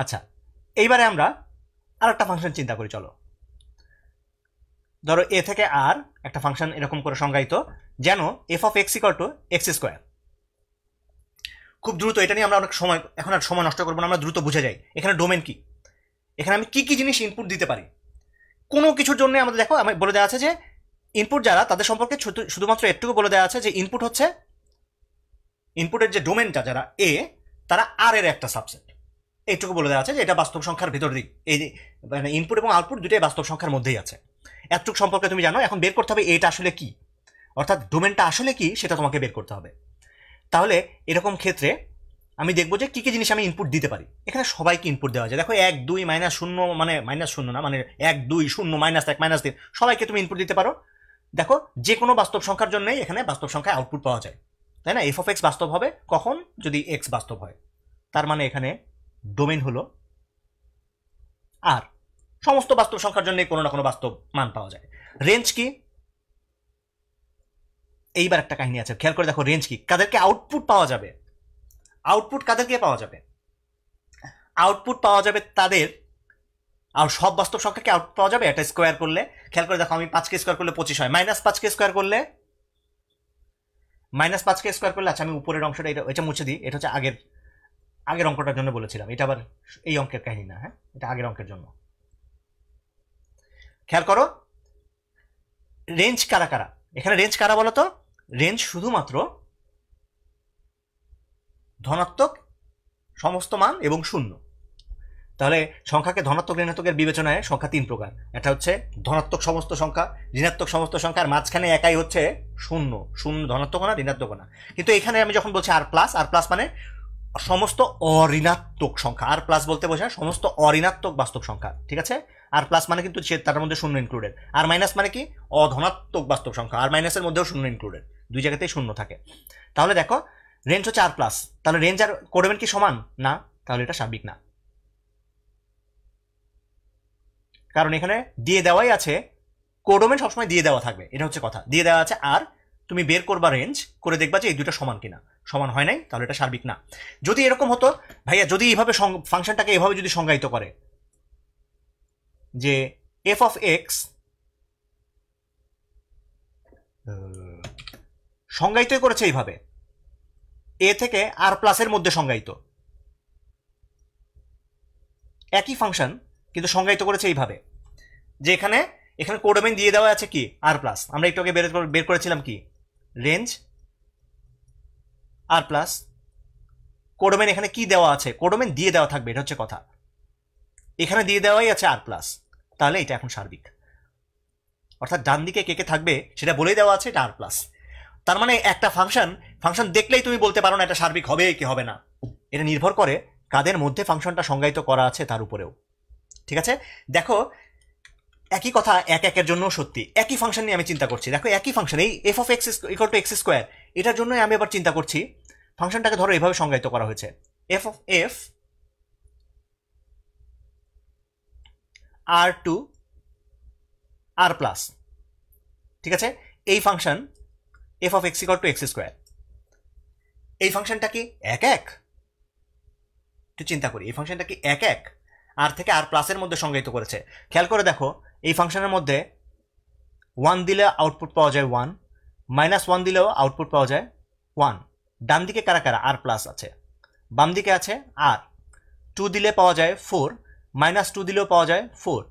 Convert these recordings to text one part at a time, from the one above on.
আচ্ছা এইবারে আমরা আর একটা ফাংশন চিন্তা করি চলো ধরো এ থেকে আর একটা ফাংশন এরকম করে সংজ্ঞায়িত যেন F of x equal to x square খুব দ্রুত এটা নিয়ে আমরা অনেক সময় এখন আর সময় নষ্ট করবো না আমরা দ্রুত বুঝে যাই এখানে ডোমেন কি এখানে আমি কি কি জিনিস ইনপুট দিতে পারি কোনো কিছুর জন্য আমাদের দেখো আমি বলে দেওয়া আছে যে ইনপুট যারা তাদের সম্পর্কে শুধুমাত্র একটুকু বলে দেওয়া আছে যে ইনপুট হচ্ছে ইনপুটের যে ডোমেনটা যারা এ তারা আর এর একটা সাবসেট এইটুকু বলে দেওয়া আছে যে এটা বাস্তব সংখ্যার ভিতর দিক এই মানে ইনপুট এবং আউটপুট দুটাই বাস্তব সংখ্যার মধ্যেই আছে এতটুকু সম্পর্কে তুমি জানো এখন বের করতে হবে এটা আসলে কি অর্থাৎ ডোমেনটা আসলে কি সেটা তোমাকে বের করতে হবে তাহলে এরকম ক্ষেত্রে আমি দেখবো যে কী কী জিনিস আমি ইনপুট দিতে পারি এখানে সবাইকে ইনপুট দেওয়া যায় দেখো এক দুই মাইনাস শূন্য মানে মাইনাস শূন্য না মানে এক দুই শূন্য মাইনাস এক মাইনাস তিন সবাইকে তুমি ইনপুট দিতে পারো দেখো যে কোনো বাস্তব সংখ্যার জন্যই এখানে বাস্তব সংখ্যায় আউটপুট পাওয়া যায় তাই না এফ অফ এক্স বাস্তব হবে কখন যদি এক্স বাস্তব হয় তার মানে এখানে ডোমেন হলো আর সমস্ত বাস্তব সংখ্যার জন্য কোনো না কোনো বাস্তব মান পাওয়া যায় রেঞ্জ কি এইবার একটা কাহিনী আছে খেয়াল করে দেখো রেঞ্জ কি কাদেরকে আউটপুট পাওয়া যাবে আউটপুট কাদেরকে পাওয়া যাবে আউটপুট পাওয়া যাবে তাদের আর সব বাস্তব সংখ্যাকে আউটপুট পাওয়া যাবে এটা স্কোয়ার করলে খেয়াল করে দেখো আমি পাঁচকে স্কোয়ার করলে পঁচিশ হয় মাইনাস পাঁচকে স্কোয়ার করলে মাইনাস পাঁচকে স্কোয়ার করলে আচ্ছা আমি উপরের অংশটা এটা এটা মুছে দিই এটা হচ্ছে আগের আগের অঙ্কটার জন্য বলেছিলাম এটা আবার এই অঙ্কের কাহিনী না হ্যাঁ এটা আগের অঙ্কের জন্য খেয়াল করো রেঞ্জ কারা কারা এখানে রেঞ্জ কারা বলো তো রেঞ্জ শুধুমাত্র ধনাত্মক সমস্ত মান এবং শূন্য তাহলে সংখ্যাকে ধনাত্মক ঋণাত্মকের বিবেচনায় সংখ্যা তিন প্রকার এটা হচ্ছে ধনাত্মক সমস্ত সংখ্যা ঋণাত্মক সমস্ত সংখ্যার মাঝখানে একাই হচ্ছে শূন্য শূন্য ধনাত্মক না ঋণাত্মক না কিন্তু এখানে আমি যখন বলছি আর প্লাস আর প্লাস মানে সমস্ত অঋণাত্মক সংখ্যা আর প্লাস বলতে বোঝায় সমস্ত অঋণাত্মক বাস্তব সংখ্যা ঠিক আছে আর প্লাস মানে কিন্তু তার মধ্যে শূন্য ইনক্লুডেড আর মাইনাস মানে কি অধনাত্মক বাস্তব সংখ্যা আর মাইনাসের মধ্যেও শূন্য ইনক্লুডেড দুই জায়গাতেই শূন্য থাকে তাহলে দেখো রেঞ্জ হচ্ছে আর প্লাস তাহলে রেঞ্জ আর করবেন কি সমান না তাহলে এটা সাবিক না কারণ এখানে দিয়ে দেওয়াই আছে কোডোমেন সবসময় দিয়ে দেওয়া থাকবে এটা হচ্ছে কথা দিয়ে দেওয়া আছে আর তুমি বের করবা রেঞ্জ করে দেখবা যে এই দুটো সমান কিনা সমান হয় নাই তাহলে এটা সার্বিক না যদি এরকম হতো ভাইয়া যদি এইভাবে ফাংশনটাকে এভাবে যদি সংজ্ঞায়িত করে যে এফ অফ এক্স সংজ্ঞায়িতই করেছে এইভাবে এ থেকে আর প্লাসের মধ্যে সংজ্ঞায়িত একই ফাংশন কিন্তু সংজ্ঞায়িত করেছে এইভাবে যে এখানে এখানে কোডমেন দিয়ে দেওয়া আছে কি আর প্লাস আমরা একটু আগে বের বের করেছিলাম কি রেঞ্জ আর প্লাস কোডোমেন এখানে কি দেওয়া আছে কোডোমেন দিয়ে দেওয়া থাকবে এটা হচ্ছে কথা এখানে দিয়ে দেওয়াই আছে আর প্লাস তাহলে এটা এখন সার্বিক অর্থাৎ ডান দিকে কে কে থাকবে সেটা বলেই দেওয়া আছে এটা আর প্লাস তার মানে একটা ফাংশন ফাংশন দেখলেই তুমি বলতে পারো না এটা সার্বিক হবে কি হবে না এটা নির্ভর করে কাদের মধ্যে ফাংশনটা সংজ্ঞায়িত করা আছে তার উপরেও ঠিক আছে দেখো একই কথা এক একের জন্য সত্যি একই ফাংশন নিয়ে আমি চিন্তা করছি দেখো একই ফাংশন এই F of x equal to x square এটার জন্যই আমি আবার চিন্তা করছি ফাংশনটাকে ধরো এভাবে সংজ্ঞায়িত করা হয়েছে F of F R to R plus ঠিক আছে এই function F of x equal to x square এই ফাংশনটা কি এক এক একটু চিন্তা করি এই ফাংশনটা কি এক এক আর থেকে আর প্লাসের মধ্যে সংজ্ঞায়িত করেছে খেয়াল করে দেখো এই ফাংশনের মধ্যে ওয়ান দিলে আউটপুট পাওয়া যায় ওয়ান মাইনাস ওয়ান দিলেও আউটপুট পাওয়া যায় ওয়ান ডান দিকে কারা কারা আর প্লাস আছে বাম দিকে আছে আর টু দিলে পাওয়া যায় ফোর মাইনাস টু দিলেও পাওয়া যায় ফোর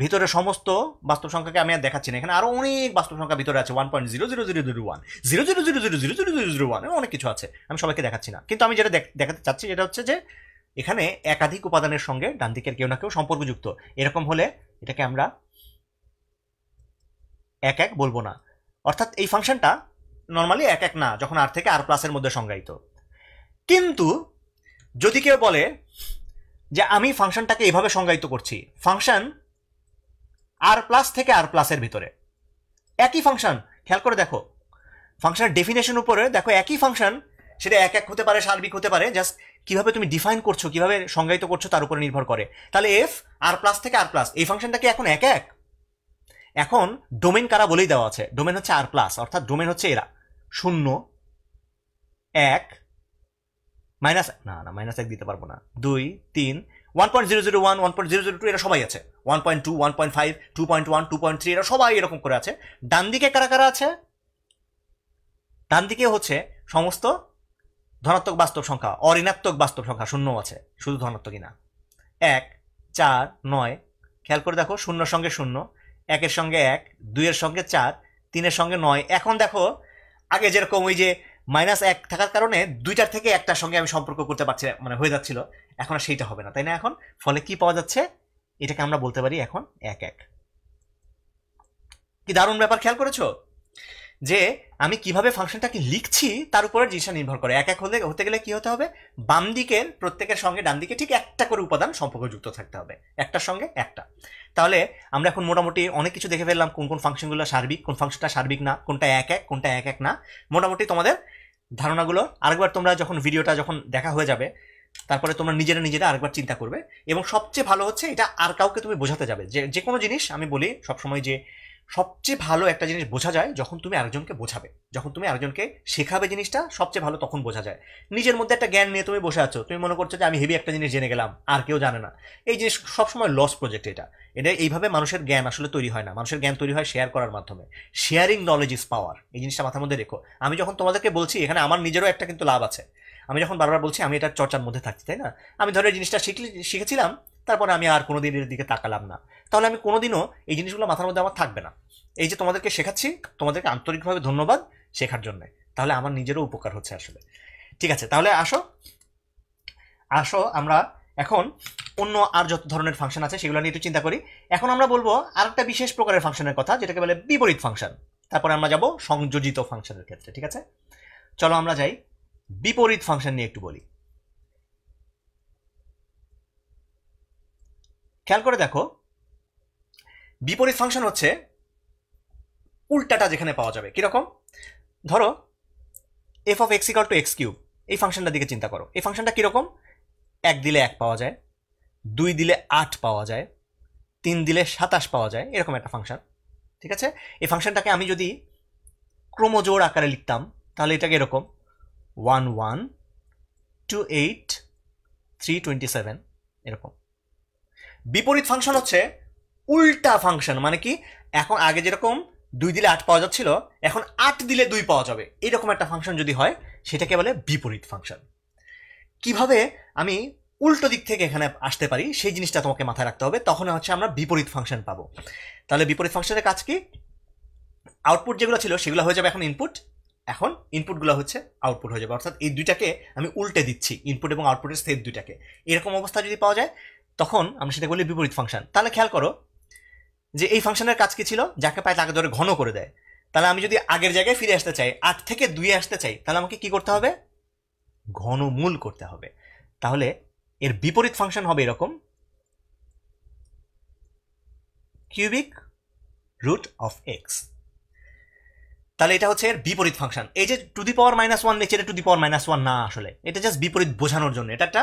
ভিতরে সমস্ত বাস্তব সংখ্যাকে আমি আর দেখাচ্ছি না এখানে আরও অনেক বাস্তব সংখ্যা ভিতরে আছে one point zero zero zero zero one zero zero zero zero zero zero zero zero one অনেক কিছু আছে আমি সবাইকে দেখাচ্ছি না কিন্তু আমি যেটা দেখাতে চাচ্ছি যেটা হচ্ছে যে এখানে একাধিক উপাদানের সঙ্গে ডান দিকের কেউ না কেউ সম্পর্কযুক্ত এরকম হলে এটাকে আমরা এক এক বলবো না অর্থাৎ এই ফাংশনটা নর্মালি এক এক না যখন আর থেকে আর প্লাসের মধ্যে সংজ্ঞায়িত কিন্তু যদি কেউ বলে যে আমি ফাংশনটাকে এভাবে সংজ্ঞায়িত করছি ফাংশন আর প্লাস থেকে আর প্লাসের ভিতরে একই ফাংশন খেয়াল করে দেখো ফাংশনের ডেফিনেশন উপরে দেখো একই ফাংশন সেটা এক এক হতে পারে সার্বিক হতে পারে জাস্ট কিভাবে তুমি ডিফাইন করছো কিভাবে সংজ্ঞায়িত করছো তার উপরে নির্ভর করে তাহলে এফ আর প্লাস থেকে আর প্লাস এই ফাংশনটা কি এখন এক এক এখন ডোমেন কারা বলেই দেওয়া আছে ডোমেন হচ্ছে আর প্লাস অর্থাৎ ডোমেন হচ্ছে এরা শূন্য এক মাইনাস না না মাইনাস এক দিতে পারবো না দুই তিন one point zero zero one one point zero zero two এরা সবাই আছে one point two one point five two point one two point three এরা সবাই এরকম করে আছে ডান দিকে কারা কারা আছে ডান দিকে হচ্ছে সমস্ত ধনাত্মক বাস্তব সংখ্যা অঋণাত্মক বাস্তব সংখ্যা শূন্য আছে শুধু ধনাত্মক না এক চার নয় খেয়াল করে দেখো শূন্যর সঙ্গে শূন্য একের সঙ্গে এক দুইয়ের সঙ্গে চার তিনের সঙ্গে নয় এখন দেখো আগে যেরকম ওই যে মাইনাস এক থাকার কারণে দুইটার থেকে একটার সঙ্গে আমি সম্পর্ক করতে পারছি মানে হয়ে যাচ্ছিল এখন আর সেইটা হবে না তাই না এখন ফলে কি পাওয়া যাচ্ছে এটাকে আমরা বলতে পারি এখন এক এক কি দারুণ ব্যাপার খেয়াল করেছো যে আমি কিভাবে ফাংশনটাকে লিখছি তার উপরে জিনিসটা নির্ভর করে এক এক হলে হতে গেলে কি হতে হবে বাম দিকের প্রত্যেকের সঙ্গে ডান দিকে ঠিক একটা করে উপাদান যুক্ত থাকতে হবে একটার সঙ্গে একটা তাহলে আমরা এখন মোটামুটি অনেক কিছু দেখে ফেললাম কোন কোন ফাংশনগুলো সার্বিক কোন ফাংশনটা সার্বিক না কোনটা এক এক কোনটা এক এক না মোটামুটি তোমাদের ধারণাগুলো আরেকবার তোমরা যখন ভিডিওটা যখন দেখা হয়ে যাবে তারপরে তোমরা নিজেরা নিজেরা আরেকবার চিন্তা করবে এবং সবচেয়ে ভালো হচ্ছে এটা আর কাউকে তুমি বোঝাতে যাবে যে যে কোনো জিনিস আমি বলি সবসময় যে সবচেয়ে ভালো একটা জিনিস বোঝা যায় যখন তুমি আরেকজনকে বোঝাবে যখন তুমি আরেকজনকে শেখাবে জিনিসটা সবচেয়ে ভালো তখন বোঝা যায় নিজের মধ্যে একটা জ্ঞান নিয়ে তুমি বসে আছো তুমি মনে করছো যে আমি হেভি একটা জিনিস জেনে গেলাম আর কেউ জানে না এই জিনিস সবসময় লস প্রজেক্ট এটা এটা এইভাবে মানুষের জ্ঞান আসলে তৈরি হয় না মানুষের জ্ঞান তৈরি হয় শেয়ার করার মাধ্যমে শেয়ারিং নলেজ ইজ পাওয়ার এই জিনিসটা মাথার মধ্যে রেখো আমি যখন তোমাদেরকে বলছি এখানে আমার নিজেরও একটা কিন্তু লাভ আছে আমি যখন বারবার বলছি আমি এটা চর্চার মধ্যে থাকছি তাই না আমি ধরো এই জিনিসটা শিখলি শিখেছিলাম তারপরে আমি আর কোনো দিন এর দিকে তাকালাম না তাহলে আমি কোনোদিনও এই জিনিসগুলো মাথার মধ্যে আমার থাকবে না এই যে তোমাদেরকে শেখাচ্ছি তোমাদেরকে আন্তরিকভাবে ধন্যবাদ শেখার জন্য তাহলে আমার নিজেরও উপকার হচ্ছে আসলে ঠিক আছে তাহলে আসো আসো আমরা এখন অন্য আর যত ধরনের ফাংশন আছে সেগুলো নিয়ে একটু চিন্তা করি এখন আমরা বলবো আর একটা বিশেষ প্রকারের ফাংশনের কথা যেটাকে বলে বিপরীত ফাংশন তারপরে আমরা যাব সংযোজিত ফাংশনের ক্ষেত্রে ঠিক আছে চলো আমরা যাই বিপরীত ফাংশন নিয়ে একটু বলি খেয়াল করে দেখো বিপরীত ফাংশন হচ্ছে উল্টাটা যেখানে পাওয়া যাবে কীরকম ধরো F of x equal to x cube এই ফাংশনটার দিকে চিন্তা করো এই ফাংশনটা কীরকম এক দিলে এক পাওয়া যায় দুই দিলে আট পাওয়া যায় তিন দিলে সাতাশ পাওয়া যায় এরকম একটা ফাংশন ঠিক আছে এই ফাংশনটাকে আমি যদি ক্রোমোজোর আকারে লিখতাম তাহলে এটাকে এরকম one one two eight three twenty seven এরকম বিপরীত ফাংশন হচ্ছে উল্টা ফাংশন মানে কি এখন আগে যেরকম দুই দিলে আট পাওয়া যাচ্ছিল এখন আট দিলে দুই পাওয়া যাবে এরকম একটা ফাংশন যদি হয় সেটাকে বলে বিপরীত ফাংশন কিভাবে আমি উল্টো দিক থেকে এখানে আসতে পারি সেই জিনিসটা তোমাকে মাথায় রাখতে হবে তখন হচ্ছে আমরা বিপরীত ফাংশন পাবো তাহলে বিপরীত ফাংশনের কাজ কি আউটপুট যেগুলো ছিল সেগুলো হয়ে যাবে এখন ইনপুট এখন ইনপুটগুলো হচ্ছে আউটপুট হয়ে যাবে অর্থাৎ এই দুইটাকে আমি উল্টে দিচ্ছি ইনপুট এবং আউটপুটের সেট দুইটাকে এরকম অবস্থা যদি পাওয়া যায় তখন আমরা সেটা বলি বিপরীত ফাংশন তাহলে খেয়াল করো যে এই ফাংশনের কাজ কি ছিল যাকে পায় তাকে ধরে ঘন করে দেয় তাহলে আমি যদি আগের জায়গায় ফিরে আসতে চাই আট থেকে দুইয়ে আসতে চাই তাহলে আমাকে কি করতে হবে ঘনমূল করতে হবে তাহলে এর বিপরীত ফাংশন হবে এরকম কিউবিক রুট অফ এক্স তাহলে এটা হচ্ছে এর বিপরীত ফাংশন এই যে to the power minus one লিখছে এটা to the power minus one না আসলে এটা জাস্ট বিপরীত বোঝানোর জন্য এটা একটা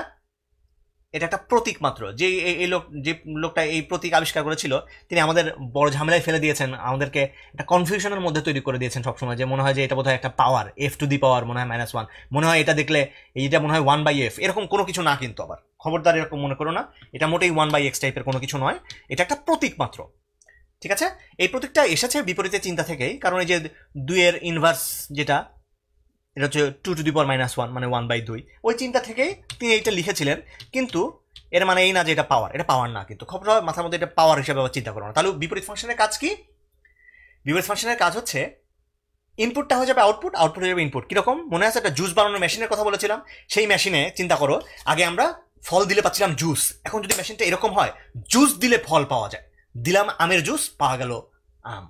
এটা একটা প্রতীক মাত্র যে এই লোক যে লোকটা এই প্রতীক আবিষ্কার করেছিল তিনি আমাদের বড় ঝামেলায় ফেলে দিয়েছেন আমাদেরকে একটা কনফিউশনের মধ্যে তৈরি করে দিয়েছেন সবসময় যে মনে হয় যে এটা বোধহয় একটা পাওয়ার এফ টু দি পাওয়ার মনে হয় মাইনাস ওয়ান মনে হয় এটা দেখলে এইটা মনে হয় ওয়ান বাই এফ এরকম কোনো কিছু না কিন্তু আবার খবরদার এরকম মনে করো না এটা মোটেই ওয়ান বাই এক্স টাইপের কোনো কিছু নয় এটা একটা প্রতীক মাত্র ঠিক আছে এই প্রতীকটা এসেছে বিপরীতে চিন্তা থেকেই কারণ এই যে দুইয়ের ইনভার্স যেটা এটা হচ্ছে two to the power minus one মানে ওয়ান বাই দুই ওই চিন্তা থেকেই তিনি এইটা লিখেছিলেন কিন্তু এর মানে এই না যে এটা পাওয়ার এটা পাওয়ার না কিন্তু খবর মাথার মধ্যে এটা পাওয়ার হিসাবে আবার চিন্তা করো না তাহলে বিপরীত ফাংশনের কাজ কি বিপরীত ফাংশনের কাজ হচ্ছে ইনপুটটা হয়ে যাবে আউটপুট আউটপুট হয়ে যাবে ইনপুট কীরকম মনে আছে একটা জুস বানানোর মেশিনের কথা বলেছিলাম সেই মেশিনে চিন্তা করো আগে আমরা ফল দিলে পাচ্ছিলাম জুস এখন যদি মেশিনটা এরকম হয় জুস দিলে ফল পাওয়া যায় দিলাম আমের জুস পাওয়া গেল আম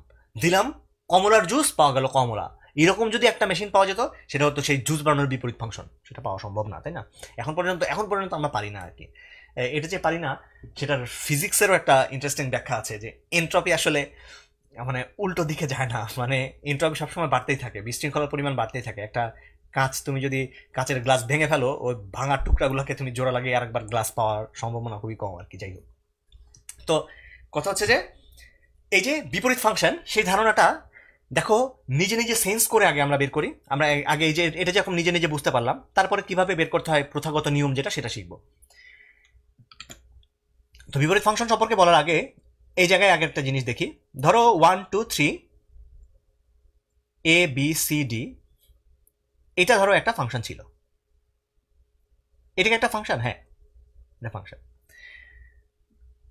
দিলাম কমলার জুস পাওয়া গেল কমলা এরকম যদি একটা মেশিন পাওয়া যেত সেটা হতো সেই জুস বানানোর বিপরীত ফাংশন সেটা পাওয়া সম্ভব না তাই না এখন পর্যন্ত এখন পর্যন্ত আমরা পারি না আর কি এটা যে পারি না সেটার ফিজিক্সেরও একটা ইন্টারেস্টিং ব্যাখ্যা আছে যে এন্ট্রপি আসলে মানে উল্টো দিকে যায় না মানে এন্ট্রপি সবসময় বাড়তেই থাকে বিশৃঙ্খলার পরিমাণ বাড়তেই থাকে একটা কাঁচ তুমি যদি কাঁচের গ্লাস ভেঙে ফেলো ওই ভাঙার টুকরাগুলোকে তুমি জোড়া লাগিয়ে আরেকবার গ্লাস পাওয়ার সম্ভাবনা খুবই কম আর কি যাই হোক তো কথা হচ্ছে যে এই যে বিপরীত ফাংশন সেই ধারণাটা দেখো নিজে নিজে সেন্স করে আগে আমরা বের করি আমরা আগে এই যে এটা যখন নিজে নিজে বুঝতে পারলাম তারপরে কিভাবে বের করতে হয় প্রথাগত নিয়ম যেটা সেটা শিখব তো বিপরীত ফাংশন সম্পর্কে বলার আগে এই জায়গায় আগে একটা জিনিস দেখি ধরো one two three A B C D এটা ধরো একটা ফাংশন ছিল এটাকে একটা ফাংশন হ্যাঁ এটা ফাংশন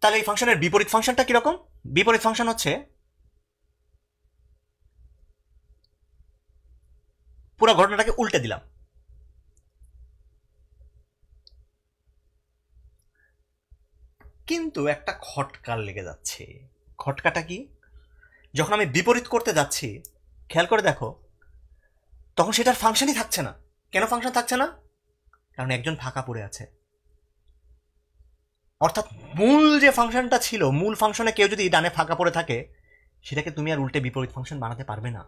তাহলে এই ফাংশনের বিপরীত ফাংশনটা কীরকম বিপরীত ফাংশন হচ্ছে পুরো ঘটনাটাকে উল্টে দিলাম কিন্তু একটা খটকার লেগে যাচ্ছে খটকাটা কি যখন আমি বিপরীত করতে যাচ্ছি খেয়াল করে দেখো তখন সেটার ফাংশনই থাকছে না কেন ফাংশন থাকছে না কারণ একজন ফাঁকা পড়ে আছে অর্থাৎ মূল যে ফাংশনটা ছিল মূল ফাংশনে কেউ যদি ডানে ফাঁকা পড়ে থাকে সেটাকে তুমি আর উল্টে বিপরীত ফাংশন বানাতে পারবে না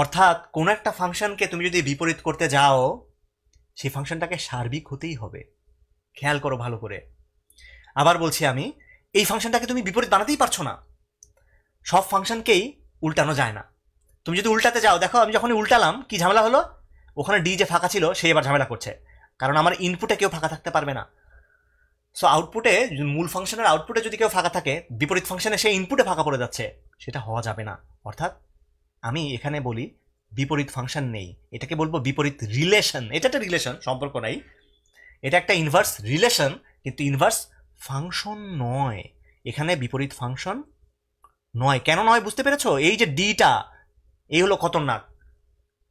অর্থাৎ কোনো একটা ফাংশনকে তুমি যদি বিপরীত করতে যাও সেই ফাংশনটাকে সার্বিক হতেই হবে খেয়াল করো ভালো করে আবার বলছি আমি এই ফাংশনটাকে তুমি বিপরীত বানাতেই পারছো না সব ফাংশনকেই উল্টানো যায় না তুমি যদি উল্টাতে যাও দেখো আমি যখন উল্টালাম কি ঝামেলা হলো ওখানে ডি যে ফাঁকা ছিল সে এবার ঝামেলা করছে কারণ আমার ইনপুটে কেউ ফাঁকা থাকতে পারবে না সো আউটপুটে মূল ফাংশনের আউটপুটে যদি কেউ ফাঁকা থাকে বিপরীত ফাংশনে সে ইনপুটে ফাঁকা পড়ে যাচ্ছে সেটা হওয়া যাবে না অর্থাৎ আমি এখানে বলি বিপরীত ফাংশন নেই এটাকে বলবো বিপরীত রিলেশন এটা একটা রিলেশন সম্পর্ক নাই এটা একটা ইনভার্স রিলেশন কিন্তু ইনভার্স ফাংশন নয় এখানে বিপরীত ফাংশন নয় কেন নয় বুঝতে পেরেছ এই যে ডিটা এই হলো খতরনাক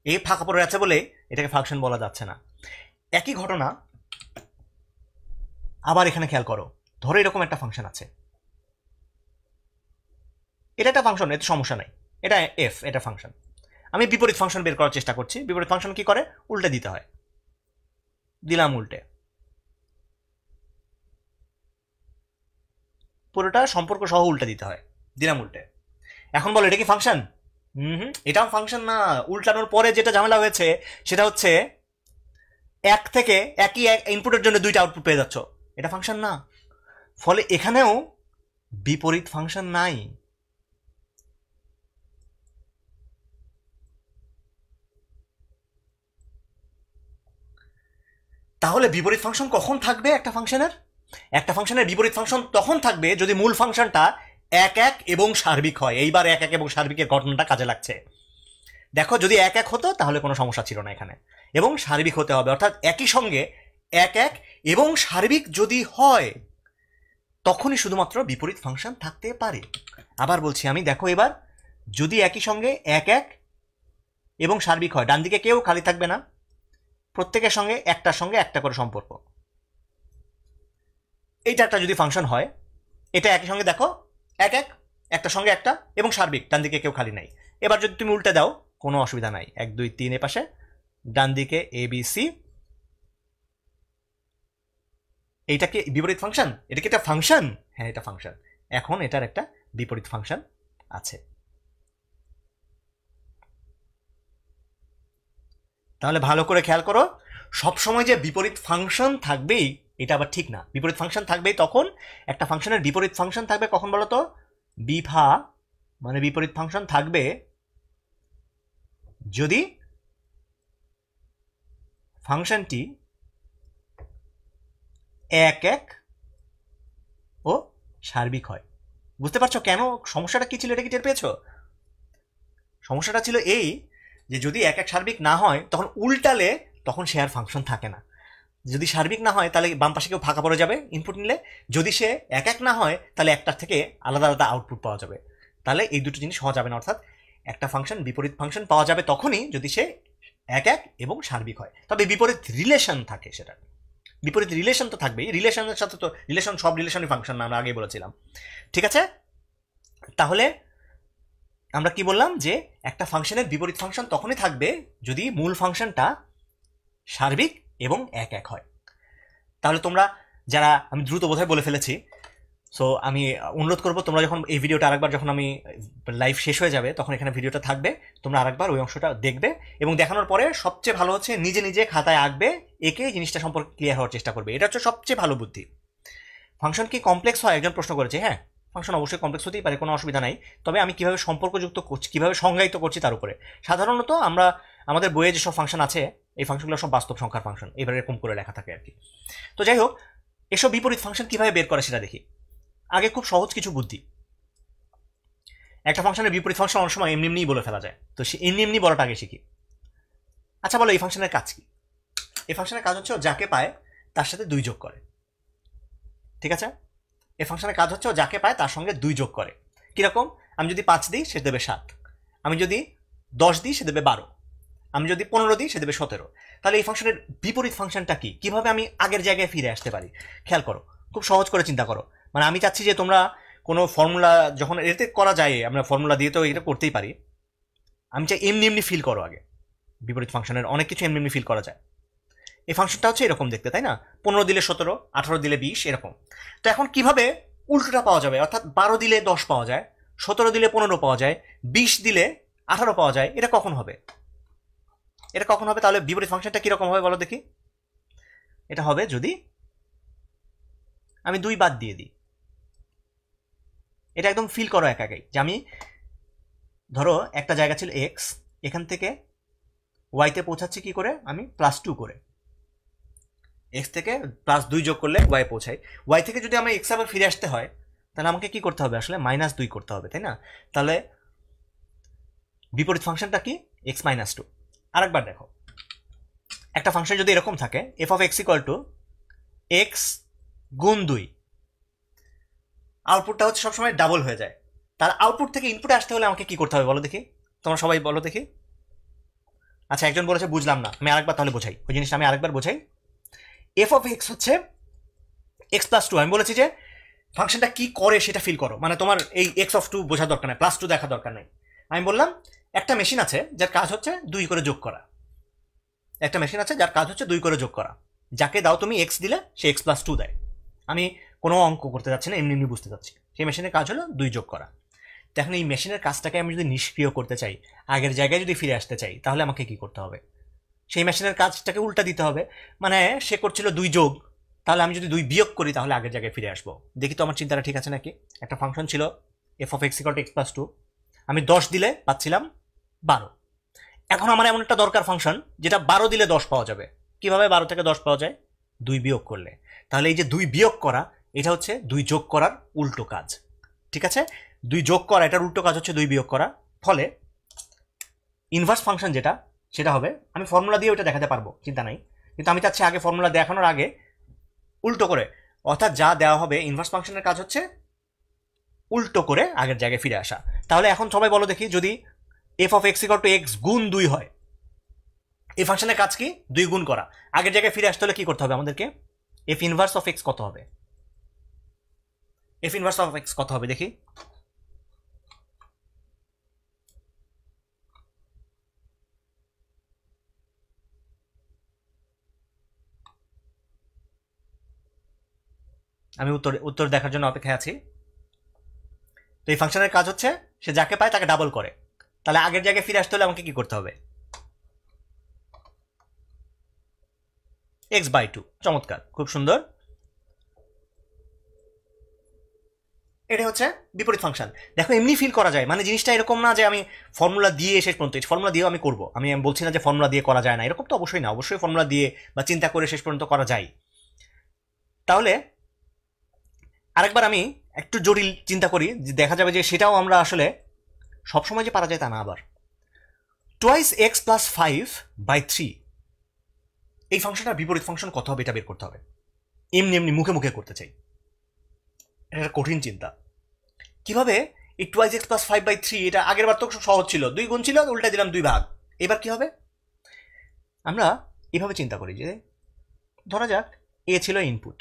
এই ফাঁকা পড়ে আছে বলে এটাকে ফাংশন বলা যাচ্ছে না একই ঘটনা আবার এখানে খেয়াল করো ধরো এরকম একটা ফাংশন আছে এটা একটা ফাংশন এতে সমস্যা নাই এটা এফ এটা ফাংশন আমি বিপরীত ফাংশন বের করার চেষ্টা করছি বিপরীত ফাংশন কি করে উল্টে দিতে হয় দিলাম উল্টে পুরোটা সম্পর্ক সহ উল্টে দিতে হয় দিলাম উল্টে এখন বলো এটা কি ফাংশন হুম এটাও ফাংশন না উল্টানোর পরে যেটা ঝামেলা হয়েছে সেটা হচ্ছে এক থেকে একই এক ইনপুটের জন্য দুইটা আউটপুট পেয়ে যাচ্ছ এটা ফাংশন না ফলে এখানেও বিপরীত ফাংশন নাই তাহলে বিপরীত ফাংশন কখন থাকবে একটা ফাংশনের একটা ফাংশনের বিপরীত ফাংশন তখন থাকবে যদি মূল ফাংশনটা এক এক এবং সার্বিক হয় এইবার এক এক এবং সার্বিকের ঘটনাটা কাজে লাগছে দেখো যদি এক এক হতো তাহলে কোনো সমস্যা ছিল না এখানে এবং সার্বিক হতে হবে অর্থাৎ একই সঙ্গে এক এক এবং সার্বিক যদি হয় তখনই শুধুমাত্র বিপরীত ফাংশন থাকতে পারে আবার বলছি আমি দেখো এবার যদি একই সঙ্গে এক এক এবং সার্বিক হয় ডান দিকে কেউ খালি থাকবে না প্রত্যেকের সঙ্গে একটার সঙ্গে একটা করে সম্পর্ক এইটা একটা যদি ফাংশন হয় এটা একই সঙ্গে দেখো এক এক একটা সঙ্গে একটা এবং সার্বিক ডান দিকে কেউ খালি নাই এবার যদি তুমি উল্টে দাও কোনো অসুবিধা নাই এক দুই তিন এ পাশে ডান দিকে এ বি সি এইটা কি বিপরীত ফাংশন এটা কি একটা ফাংশন হ্যাঁ এটা ফাংশন এখন এটার একটা বিপরীত ফাংশন আছে তাহলে ভালো করে খেয়াল করো সবসময় যে বিপরীত ফাংশন থাকবেই এটা আবার ঠিক না বিপরীত ফাংশন থাকবেই তখন একটা ফাংশনের বিপরীত ফাংশন থাকবে কখন বলো তো বিভা মানে বিপরীত ফাংশন থাকবে যদি ফাংশনটি এক এক ও সার্বিক হয় বুঝতে পারছো কেন সমস্যাটা কী ছিল এটা কি টের পেয়েছ সমস্যাটা ছিল এই যে যদি এক এক সার্বিক না হয় তখন উল্টালে তখন সে আর ফাংশন থাকে না যদি সার্বিক না হয় তাহলে বাম পাশে কেউ ফাঁকা পড়ে যাবে ইনপুট নিলে যদি সে এক এক না হয় তাহলে একটার থেকে আলাদা আলাদা আউটপুট পাওয়া যাবে তাহলে এই দুটো জিনিস হওয়া যাবে না অর্থাৎ একটা ফাংশন বিপরীত ফাংশন পাওয়া যাবে তখনই যদি সে এক এক এবং সার্বিক হয় তবে বিপরীত রিলেশন থাকে সেটা বিপরীত রিলেশন তো থাকবেই রিলেশনের সাথে তো রিলেশন সব রিলেশনই ফাংশন না আমরা আগে বলেছিলাম ঠিক আছে তাহলে আমরা কি বললাম যে একটা ফাংশনের বিপরীত ফাংশন তখনই থাকবে যদি মূল ফাংশনটা সার্বিক এবং এক এক হয় তাহলে তোমরা যারা আমি দ্রুত বোধহয় বলে ফেলেছি সো আমি অনুরোধ করবো তোমরা যখন এই ভিডিওটা আরেকবার যখন আমি লাইভ শেষ হয়ে যাবে তখন এখানে ভিডিওটা থাকবে তোমরা আরেকবার ওই অংশটা দেখবে এবং দেখানোর পরে সবচেয়ে ভালো হচ্ছে নিজে নিজে খাতায় আঁকবে একে জিনিসটা সম্পর্কে ক্লিয়ার হওয়ার চেষ্টা করবে এটা হচ্ছে সবচেয়ে ভালো বুদ্ধি ফাংশন কি কমপ্লেক্স হয় একজন প্রশ্ন করেছে হ্যাঁ ফাংশন অবশ্যই কমপ্লেক্স হতেই পারে কোনো অসুবিধা নাই তবে আমি কীভাবে সম্পর্কযুক্ত করছি কীভাবে সংজ্ঞায়িত করছি তার উপরে সাধারণত আমরা আমাদের বইয়ে যেসব ফাংশন আছে এই ফাংশনগুলো সব বাস্তব সংখ্যার ফাংশন এবার এরকম করে লেখা থাকে আর কি তো যাই হোক এসব বিপরীত ফাংশন কীভাবে বের করে সেটা দেখি আগে খুব সহজ কিছু বুদ্ধি একটা ফাংশনের বিপরীত ফাংশন অনেক সময় এমনি এমনিই বলে ফেলা যায় তো সে এমনি এমনি বলাটা আগে শিখি আচ্ছা বলো এই ফাংশনের কাজ কি এই ফাংশনের কাজ হচ্ছে যাকে পায় তার সাথে দুই যোগ করে ঠিক আছে এই ফাংশনের কাজ হচ্ছে ও যাকে পায় তার সঙ্গে দুই যোগ করে কীরকম আমি যদি পাঁচ দিই সে দেবে সাত আমি যদি দশ দিই সে দেবে বারো আমি যদি পনেরো দিই সে দেবে সতেরো তাহলে এই ফাংশনের বিপরীত ফাংশনটা কি কিভাবে আমি আগের জায়গায় ফিরে আসতে পারি খেয়াল করো খুব সহজ করে চিন্তা করো মানে আমি চাচ্ছি যে তোমরা কোনো ফর্মুলা যখন এতে করা যায় আমরা ফর্মুলা দিয়ে তো এটা করতেই পারি আমি চাই এমনি এমনি ফিল করো আগে বিপরীত ফাংশনের অনেক কিছু এমনি এমনি ফিল করা যায় এই ফাংশনটা হচ্ছে এরকম দেখতে তাই না পনেরো দিলে সতেরো আঠারো দিলে বিশ এরকম তো এখন কিভাবে উল্টোটা পাওয়া যাবে অর্থাৎ বারো দিলে দশ পাওয়া যায় সতেরো দিলে পনেরো পাওয়া যায় বিশ দিলে আঠারো পাওয়া যায় এটা কখন হবে এটা কখন হবে তাহলে বিপরীত ফাংশনটা কীরকম হবে বলো দেখি এটা হবে যদি আমি দুই বাদ দিয়ে দিই এটা একদম ফিল করো এক একাই যে আমি ধরো একটা জায়গা ছিল এক্স এখান থেকে ওয়াইতে পৌঁছাচ্ছি কি করে আমি প্লাস টু করে এক্স থেকে প্লাস দুই যোগ করলে ওয়াই পৌঁছাই ওয়াই থেকে যদি আমার এক্স আবার ফিরে আসতে হয় তাহলে আমাকে কি করতে হবে আসলে মাইনাস দুই করতে হবে তাই না তাহলে বিপরীত ফাংশনটা কি এক্স মাইনাস টু আরেকবার দেখো একটা ফাংশন যদি এরকম থাকে F of x equal to X গুণ দুই আউটপুটটা হচ্ছে সবসময় ডাবল হয়ে যায় তার আউটপুট থেকে ইনপুটে আসতে হলে আমাকে কি করতে হবে বলো দেখি তোমরা সবাই বলো দেখি আচ্ছা একজন বলেছে বুঝলাম না আমি আরেকবার তাহলে বোঝাই ওই জিনিসটা আমি আরেকবার বোঝাই এফ অফ এক্স হচ্ছে এক্স প্লাস টু আমি বলেছি যে ফাংশনটা কি করে সেটা ফিল করো মানে তোমার এই এক্স অফ টু বোঝা দরকার নেই প্লাস টু দেখা দরকার নেই আমি বললাম একটা মেশিন আছে যার কাজ হচ্ছে দুই করে যোগ করা একটা মেশিন আছে যার কাজ হচ্ছে দুই করে যোগ করা যাকে দাও তুমি এক্স দিলে সে এক্স প্লাস টু দেয় আমি কোনো অঙ্ক করতে যাচ্ছি না এমনি এমনি বুঝতে যাচ্ছি সেই মেশিনের কাজ হলো দুই যোগ করা এখন এই মেশিনের কাজটাকে আমি যদি নিষ্ক্রিয় করতে চাই আগের জায়গায় যদি ফিরে আসতে চাই তাহলে আমাকে কি করতে হবে সেই মেশিনের কাজটাকে উল্টা দিতে হবে মানে সে করছিল দুই যোগ তাহলে আমি যদি দুই বিয়োগ করি তাহলে আগের জায়গায় ফিরে আসবো দেখি তো আমার চিন্তাটা ঠিক আছে নাকি একটা ফাংশন ছিল F of X equal X plus two আমি দশ দিলে পাচ্ছিলাম বারো এখন আমার এমন একটা দরকার ফাংশন যেটা বারো দিলে দশ পাওয়া যাবে কিভাবে বারো থেকে দশ পাওয়া যায় দুই বিয়োগ করলে তাহলে এই যে দুই বিয়োগ করা এটা হচ্ছে দুই যোগ করার উল্টো কাজ ঠিক আছে দুই যোগ করা এটার উল্টো কাজ হচ্ছে দুই বিয়োগ করা ফলে ইনভার্স ফাংশন যেটা সেটা হবে আমি ফর্মুলা দিয়ে ওটা দেখাতে পারবো চিন্তা নাই কিন্তু আমি চাচ্ছি আগে ফর্মুলা দেখানোর আগে উল্টো করে অর্থাৎ যা দেওয়া হবে ইনভার্স ফাংশনের কাজ হচ্ছে উল্টো করে আগের জায়গায় ফিরে আসা তাহলে এখন সবাই বলো দেখি যদি F of x equal to X গুণ দুই হয় এই ফাংশনের কাজ কি দুই গুণ করা আগের জায়গায় ফিরে আসতে হলে কী করতে হবে আমাদেরকে এফ ইনভার্স অফ এক্স কত হবে এফ ইনভার্স অফ এক্স কত হবে দেখি আমি উত্তর উত্তর দেখার জন্য অপেক্ষায় আছি তো এই ফাংশনের কাজ হচ্ছে সে যাকে পায় তাকে ডাবল করে তাহলে আগের জায়গায় ফিরে আসতে হলে আমাকে কি করতে হবে এক্স বাই টু চমৎকার খুব সুন্দর এটা হচ্ছে বিপরীত ফাংশন দেখো এমনি ফিল করা যায় মানে জিনিসটা এরকম না যে আমি ফর্মুলা দিয়ে শেষ পর্যন্ত ফর্মুলা দিয়েও আমি করব আমি বলছি না যে ফর্মুলা দিয়ে করা যায় না এরকম তো অবশ্যই না অবশ্যই ফর্মুলা দিয়ে বা চিন্তা করে শেষ পর্যন্ত করা যায় তাহলে আরেকবার আমি একটু জটিল চিন্তা করি যে দেখা যাবে যে সেটাও আমরা আসলে সবসময় যে পারা যায় তা না আবার twice X plus five by three এই ফাংশনটার বিপরীত ফাংশন কত হবে এটা বের করতে হবে এমনি এমনি মুখে মুখে করতে চাই এটা একটা কঠিন চিন্তা কিভাবে এই twice X plus five by three এটা আগের বার তো সহজ ছিল দুই গুণ ছিল উল্টা দিলাম দুই ভাগ এবার কি হবে আমরা এভাবে চিন্তা করি যে ধরা যাক এ ছিল ইনপুট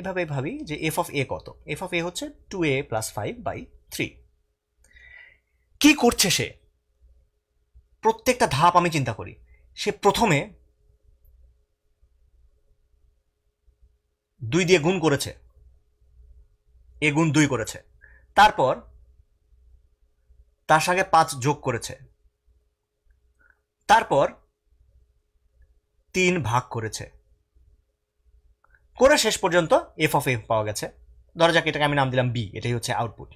এভাবে ভাবি যে এফ অফ এ কত এফ অফ এ হচ্ছে two a plus five by three কী করছে সে প্রত্যেকটা ধাপ আমি চিন্তা করি সে প্রথমে দুই দিয়ে গুণ করেছে এ গুণ দুই করেছে তারপর তার সঙ্গে পাঁচ যোগ করেছে তারপর তিন ভাগ করেছে করে শেষ পর্যন্ত এফ অফ এফ পাওয়া গেছে ধরা যাক এটাকে আমি নাম দিলাম বি এটাই হচ্ছে আউটপুট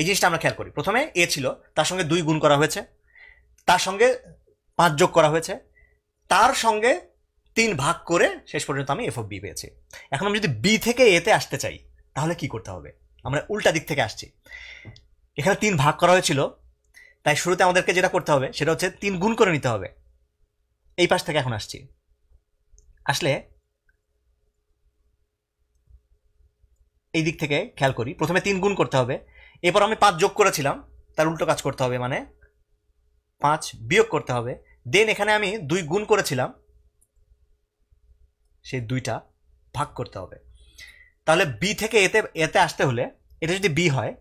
এই জিনিসটা আমরা খেয়াল করি প্রথমে এ ছিল তার সঙ্গে দুই গুণ করা হয়েছে তার সঙ্গে পাঁচ যোগ করা হয়েছে তার সঙ্গে তিন ভাগ করে শেষ পর্যন্ত আমি এফ অফ বি পেয়েছি এখন আমি যদি বি থেকে এতে আসতে চাই তাহলে কি করতে হবে আমরা উল্টা দিক থেকে আসছি এখানে তিন ভাগ করা হয়েছিল তাই শুরুতে আমাদেরকে যেটা করতে হবে সেটা হচ্ছে তিন গুণ করে নিতে হবে এই পাশ থেকে এখন আসছি আসলে এই দিক থেকে খেয়াল করি প্রথমে তিন গুণ করতে হবে এরপর আমি পাঁচ যোগ করেছিলাম তার উল্টো কাজ করতে হবে মানে পাঁচ বিয়োগ করতে হবে দেন এখানে আমি দুই গুণ করেছিলাম সেই দুইটা ভাগ করতে হবে তাহলে বি থেকে এতে এতে আসতে হলে এটা যদি বি হয়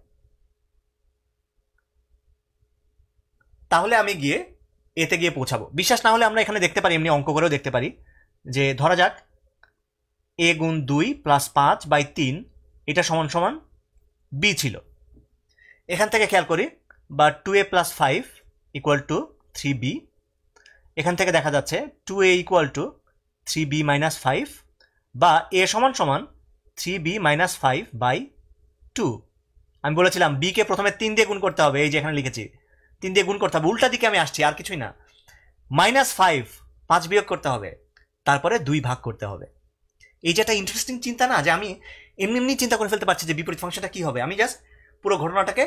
তাহলে আমি গিয়ে এতে গিয়ে পৌঁছাবো বিশ্বাস না হলে আমরা এখানে দেখতে পারি এমনি অঙ্ক করেও দেখতে পারি যে ধরা যাক এ গুণ দুই প্লাস পাঁচ বাই তিন এটা সমান সমান বি ছিল এখান থেকে খেয়াল করি বা two a plus five equal to three b এখান থেকে দেখা যাচ্ছে two a equal to three b minus five বা এ সমান সমান three b minus five by two আমি বলেছিলাম বিকে প্রথমে তিন দিয়ে গুণ করতে হবে এই যে এখানে লিখেছি তিন দিয়ে গুণ করতে হবে উল্টা দিকে আমি আসছি আর কিছুই না মাইনাস ফাইভ পাঁচ বিয়োগ করতে হবে তারপরে দুই ভাগ করতে হবে এই যে একটা ইন্টারেস্টিং চিন্তা না যে আমি এমনি এমনি চিন্তা করে ফেলতে পারছি যে বিপরীত ফাংশনটা কী হবে আমি জাস্ট পুরো ঘটনাটাকে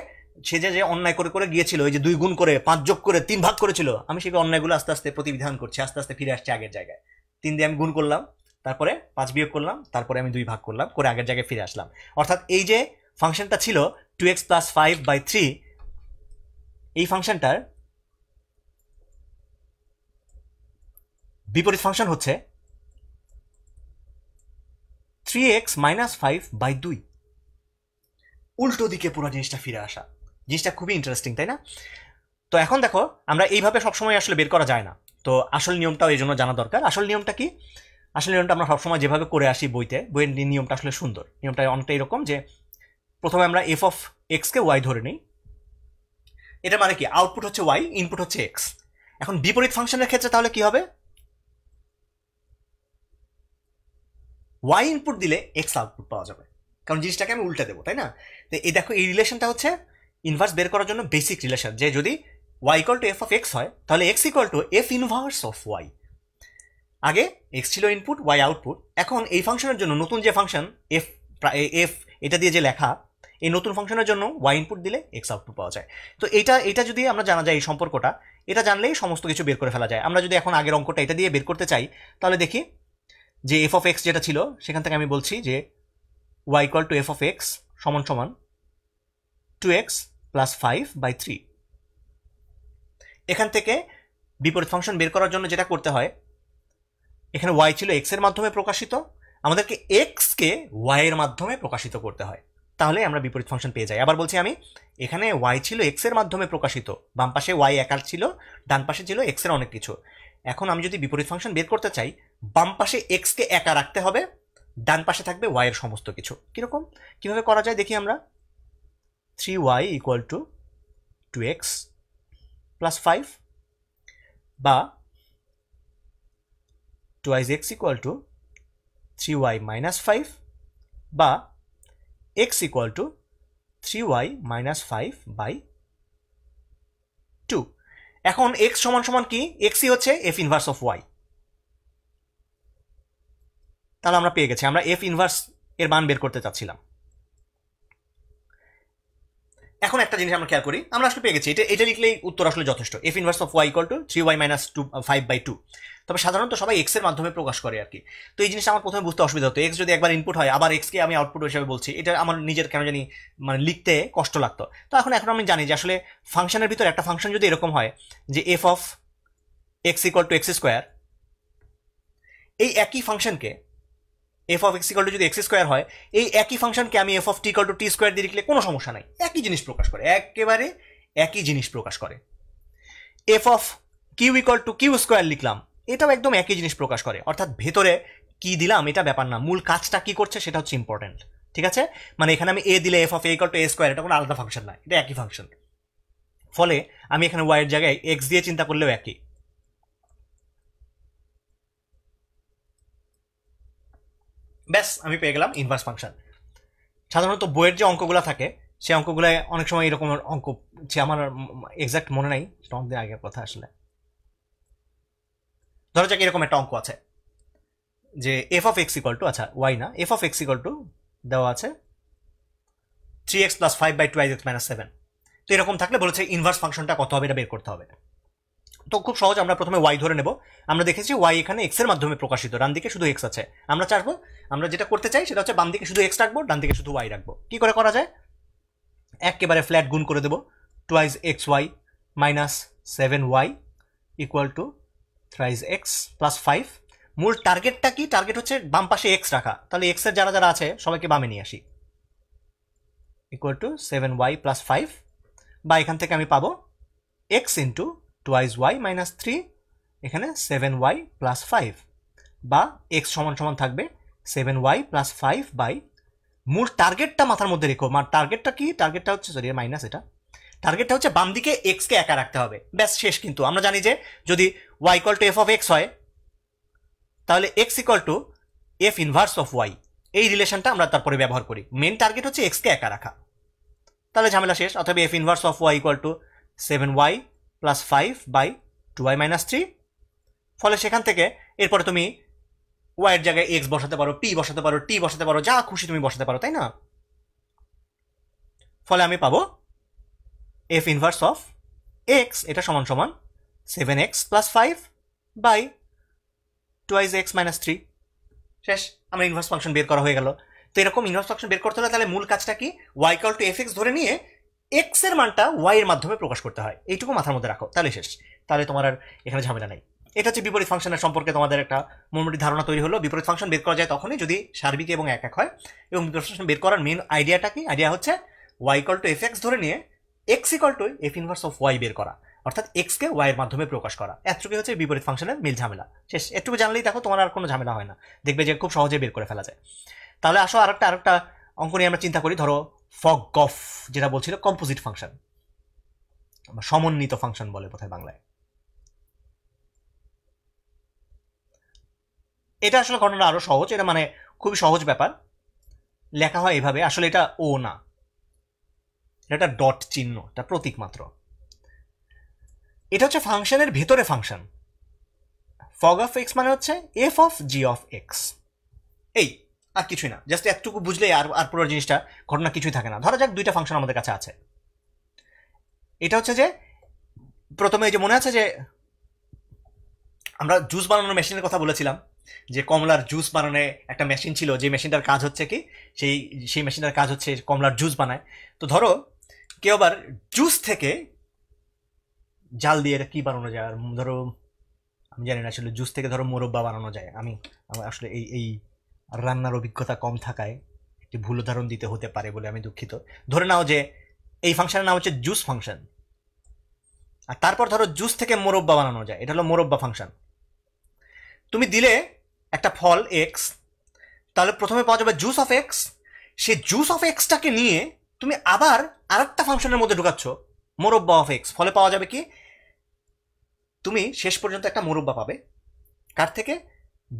সে যে যে অন্যায় করে করে গিয়েছিল ওই যে দুই গুণ করে পাঁচ যোগ করে তিন ভাগ করেছিল আমি সেই অন্যায়গুলো আস্তে আস্তে প্রতিবিধান করছি আস্তে আস্তে ফিরে আসছে আগের জায়গায় তিন দিয়ে আমি গুণ করলাম তারপরে পাঁচ বিয়োগ করলাম তারপরে আমি দুই ভাগ করলাম করে আগের জায়গায় ফিরে আসলাম অর্থাৎ এই যে ফাংশনটা ছিল two x plus five by three এই ফাংশনটার বিপরীত ফাংশন হচ্ছে three x minus five by দুই উল্টো দিকে পুরো জিনিসটা ফিরে আসা জিনিসটা খুবই ইন্টারেস্টিং তাই না তো এখন দেখো আমরা এইভাবে সবসময় আসলে বের করা যায় না তো আসল নিয়মটাও এই জন্য জানা দরকার আসল নিয়মটা কি আসল নিয়মটা আমরা সবসময় যেভাবে করে আসি বইতে বইয়ের নিয়মটা আসলে সুন্দর নিয়মটা অনেকটা এরকম যে প্রথমে আমরা এফ অফ এক্সকে ওয়াই ধরে নিই এটা মানে কি আউটপুট হচ্ছে ওয়াই ইনপুট হচ্ছে এক্স এখন বিপরীত ফাংশনের ক্ষেত্রে তাহলে কি হবে ওয়াই ইনপুট দিলে এক্স আউটপুট পাওয়া যাবে কারণ জিনিসটাকে আমি উল্টে দেবো তাই না তো এই দেখো এই রিলেশনটা হচ্ছে ইনভার্স বের করার জন্য বেসিক রিলেশন যে যদি y equal to f of x হয় তাহলে x equal to f inverse of y আগে এক্স ছিল ইনপুট ওয়াই আউটপুট এখন এই ফাংশনের জন্য নতুন যে ফাংশন এফ এফ এটা দিয়ে যে লেখা এই নতুন ফাংশনের জন্য ওয়াই ইনপুট দিলে এক্স আউটপুট পাওয়া যায় তো এটা এটা যদি আমরা জানা যায় এই সম্পর্কটা এটা জানলেই সমস্ত কিছু বের করে ফেলা যায় আমরা যদি এখন আগের অঙ্কটা এটা দিয়ে বের করতে চাই তাহলে দেখি যে এফ অফ এক্স যেটা ছিল সেখান থেকে আমি বলছি যে y equal to f of x সমান সমান two x plus five by three এখান থেকে বিপরীত ফাংশন বের করার জন্য যেটা করতে হয় এখানে ওয়াই ছিল এক্সের মাধ্যমে প্রকাশিত আমাদেরকে এক্সকে ওয়াইয়ের মাধ্যমে প্রকাশিত করতে হয় তাহলে আমরা বিপরীত ফাংশন পেয়ে যাই আবার বলছি আমি এখানে ওয়াই ছিল এক্সের মাধ্যমে প্রকাশিত বাম পাশে ওয়াই একার ছিল ডান পাশে ছিল এক্সের অনেক কিছু এখন আমি যদি বিপরীত ফাংশন বের করতে চাই বাম পাশে এক্সকে একা রাখতে হবে ডান পাশে থাকবে ওয়াইয়ের সমস্ত কিছু কীরকম কীভাবে করা যায় দেখি আমরা three y equal to two x plus five বা twice x equal to three y minus five বা x equal to three y minus five by two এখন এক্স সমান সমান কি এক্সই হচ্ছে এফ ইনভার্স অফ ওয়াই তাহলে আমরা পেয়ে গেছি আমরা এফ ইনভার্স এর মান বের করতে চাচ্ছিলাম এখন একটা জিনিস আমরা খেয়াল করি আমরা আসলে পেয়ে গেছি এটা এটা লিখলেই উত্তর আসলে যথেষ্ট f inverse of y equal to three y minus two five by two তবে সাধারণত সবাই এক্স এর মাধ্যমে প্রকাশ করে আর কি তো এই জিনিসটা আমার প্রথমে বুঝতে অসুবিধা হতো এক্স যদি একবার ইনপুট হয় আবার এক্সকে আমি আউটপুট হিসেবে বলছি এটা আমার নিজের কেন জানি মানে লিখতে কষ্ট লাগতো তো এখন এখন আমি জানি যে আসলে ফাংশনের ভিতরে একটা ফাংশন যদি এরকম হয় যে f of x equal to x square এই একই ফাংশনকে f of x equal to যদি এক্স স্কোয়ার হয় এই একই ফাংশনকে আমি f of t equal to t square দিয়ে লিখলে কোনো সমস্যা নাই একই জিনিস প্রকাশ করে একেবারে একই জিনিস প্রকাশ করে f of q equal to q square লিখলাম এটাও একদম একই জিনিস প্রকাশ করে অর্থাৎ ভেতরে কি দিলাম এটা ব্যাপার না মূল কাজটা কি করছে সেটা হচ্ছে ইম্পর্টেন্ট ঠিক আছে মানে এখানে আমি এ দিলে f of a equal to a square এটা কোনো আলাদা ফাংশন না এটা একই ফাংশন ফলে আমি এখানে ওয়াইয়ের জায়গায় এক্স দিয়ে চিন্তা করলেও একই ব্যাস আমি পেয়ে গেলাম ইনভার্স ফাংশন সাধারণত বইয়ের যে অঙ্কগুলো থাকে সেই অঙ্কগুলো অনেক সময় এরকম অঙ্ক যে আমার এক্স্যাক্ট মনে নাই অনেকদিন আগের কথা আসলে ধরো যাক এরকম একটা অঙ্ক আছে যে f of x equal to আচ্ছা ওয়াই না f of x equal to দেওয়া আছে three x plus five by two x minus seven তো এরকম থাকলে বলেছে ইনভার্স ফাংশনটা কত হবে এটা বের করতে হবে তো খুব সহজ আমরা প্রথমে ওয়াই ধরে নেব আমরা দেখেছি ওয়াই এখানে এক্সের মাধ্যমে প্রকাশিত ডান দিকে শুধু এক্স আছে আমরা চাইবো আমরা যেটা করতে চাই সেটা হচ্ছে বাম দিকে শুধু এক্স রাখবো ডান দিকে শুধু ওয়াই রাখবো কী করে করা যায় একেবারে ফ্ল্যাট গুণ করে দেবো twice x y minus seven y equal to thrice x plus five মূল টার্গেটটা কি টার্গেট হচ্ছে বাম পাশে এক্স রাখা তাহলে এক্সের যারা যারা আছে সবাইকে বামে নিয়ে আসি equal to seven y plus five বা এখান থেকে আমি পাবো x into twice y minus three এখানে সেভেন ওয়াই প্লাস ফাইভ বা এক্স সমান সমান থাকবে seven y plus five by মূল টার্গেটটা মাথার মধ্যে রেখো মানে টার্গেটটা কি টার্গেটটা হচ্ছে সরি মাইনাস এটা টার্গেটটা হচ্ছে বাম দিকে এক্সকে একা রাখতে হবে ব্যাস শেষ কিন্তু আমরা জানি যে যদি y equal to f of x হয় তাহলে x equal to f inverse of y এই রিলেশনটা আমরা তারপরে ব্যবহার করি মেন টার্গেট হচ্ছে এক্সকে একা রাখা তাহলে ঝামেলা শেষ অথবা f inverse of y equal to seven y plus five by two y minus three ফলে সেখান থেকে এরপরে তুমি ওয়াইয়ের জায়গায় এক্স বসাতে পারো পি বসাতে পারো টি বসাতে পারো যা খুশি তুমি বসাতে পারো তাই না ফলে আমি পাবো এফ ইনভার্স অফ এক্স এটা সমান সমান seven x plus five by twice x minus three শেষ আমার ইনভার্স ফাংশন বের করা হয়ে গেল তো এরকম ইনভার্স ফাংশন বের করতে হলে তাহলে মূল কাজটা কি ওয়াইকল টু এফ এক্স ধরে নিয়ে এক্স এর মানটা ওয়াই এর মাধ্যমে প্রকাশ করতে হয় এইটুকু মাথার মধ্যে রাখো তাহলে শেষ তাহলে তোমার আর এখানে ঝামেলা নাই এটা হচ্ছে বিপরীত ফাংশনের সম্পর্কে তোমাদের একটা মোটামুটি ধারণা তৈরি হলো বিপরীত ফাংশন বের করা যায় তখনই যদি সার্বিক এবং এক এক হয় এবং বিপরীত ফাংশন বের করার মেন আইডিয়াটা কি আইডিয়া হচ্ছে y equal to f x ধরে নিয়ে x equal to f inverse of y বের করা অর্থাৎ এক্সকে ওয়াইয়ের মাধ্যমে প্রকাশ করা এতটুকু হচ্ছে বিপরীত ফাংশনের মিল ঝামেলা শেষ এটুকু জানলেই দেখো তোমার আর কোনো ঝামেলা হয় না দেখবে যে খুব সহজে বের করে ফেলা যায় তাহলে আসো আরেকটা আরেকটা অঙ্ক নিয়ে আমরা চিন্তা করি ধরো ফগ গফ যেটা বলছিল কম্পোজিট ফাংশন সমন্বিত ফাংশন বলে কোথায় বাংলায় এটা আসলে ঘটনা আরও সহজ এটা মানে খুবই সহজ ব্যাপার লেখা হয় এভাবে আসলে এটা ও না এটা ডট চিহ্ন এটা প্রতীক মাত্র এটা হচ্ছে ফাংশনের ভেতরে ফাংশন ফগ অফ এক্স মানে হচ্ছে f of g of x এই আর কিছুই না জাস্ট একটুকু বুঝলেই আর আর পুরো জিনিসটা ঘটনা কিছুই থাকে না ধরা যাক দুইটা ফাংশন আমাদের কাছে আছে এটা হচ্ছে যে প্রথমে এই যে মনে আছে যে আমরা জুস বানানোর মেশিনের কথা বলেছিলাম যে কমলার জুস বানানোর একটা মেশিন ছিল যে মেশিনটার কাজ হচ্ছে কি সেই সেই মেশিনটার কাজ হচ্ছে কমলার জুস বানায় তো ধরো কেউ আবার জুস থেকে জাল দিয়ে এটা কী বানানো যায় আর ধরো আমি জানি না আসলে জুস থেকে ধরো মোরব্বা বানানো যায় আমি আমার আসলে এই এই রান্নার অভিজ্ঞতা কম থাকায় একটি ভুল উদাহরণ দিতে হতে পারে বলে আমি দুঃখিত ধরে নাও যে এই ফাংশনের নাম হচ্ছে জুস ফাংশন আর তারপর ধরো জুস থেকে মোরব্বা বানানো যায় এটা হলো মোরব্বা ফাংশন তুমি দিলে একটা ফল এক্স তাহলে প্রথমে পাওয়া যাবে জুস অফ এক্স সেই জুস অফ এক্সটাকে নিয়ে তুমি আবার আরেকটা ফাংশনের মধ্যে ঢুকাচ্ছ মোরব্বা অফ এক্স ফলে পাওয়া যাবে কি তুমি শেষ পর্যন্ত একটা মোরব্বা পাবে কার থেকে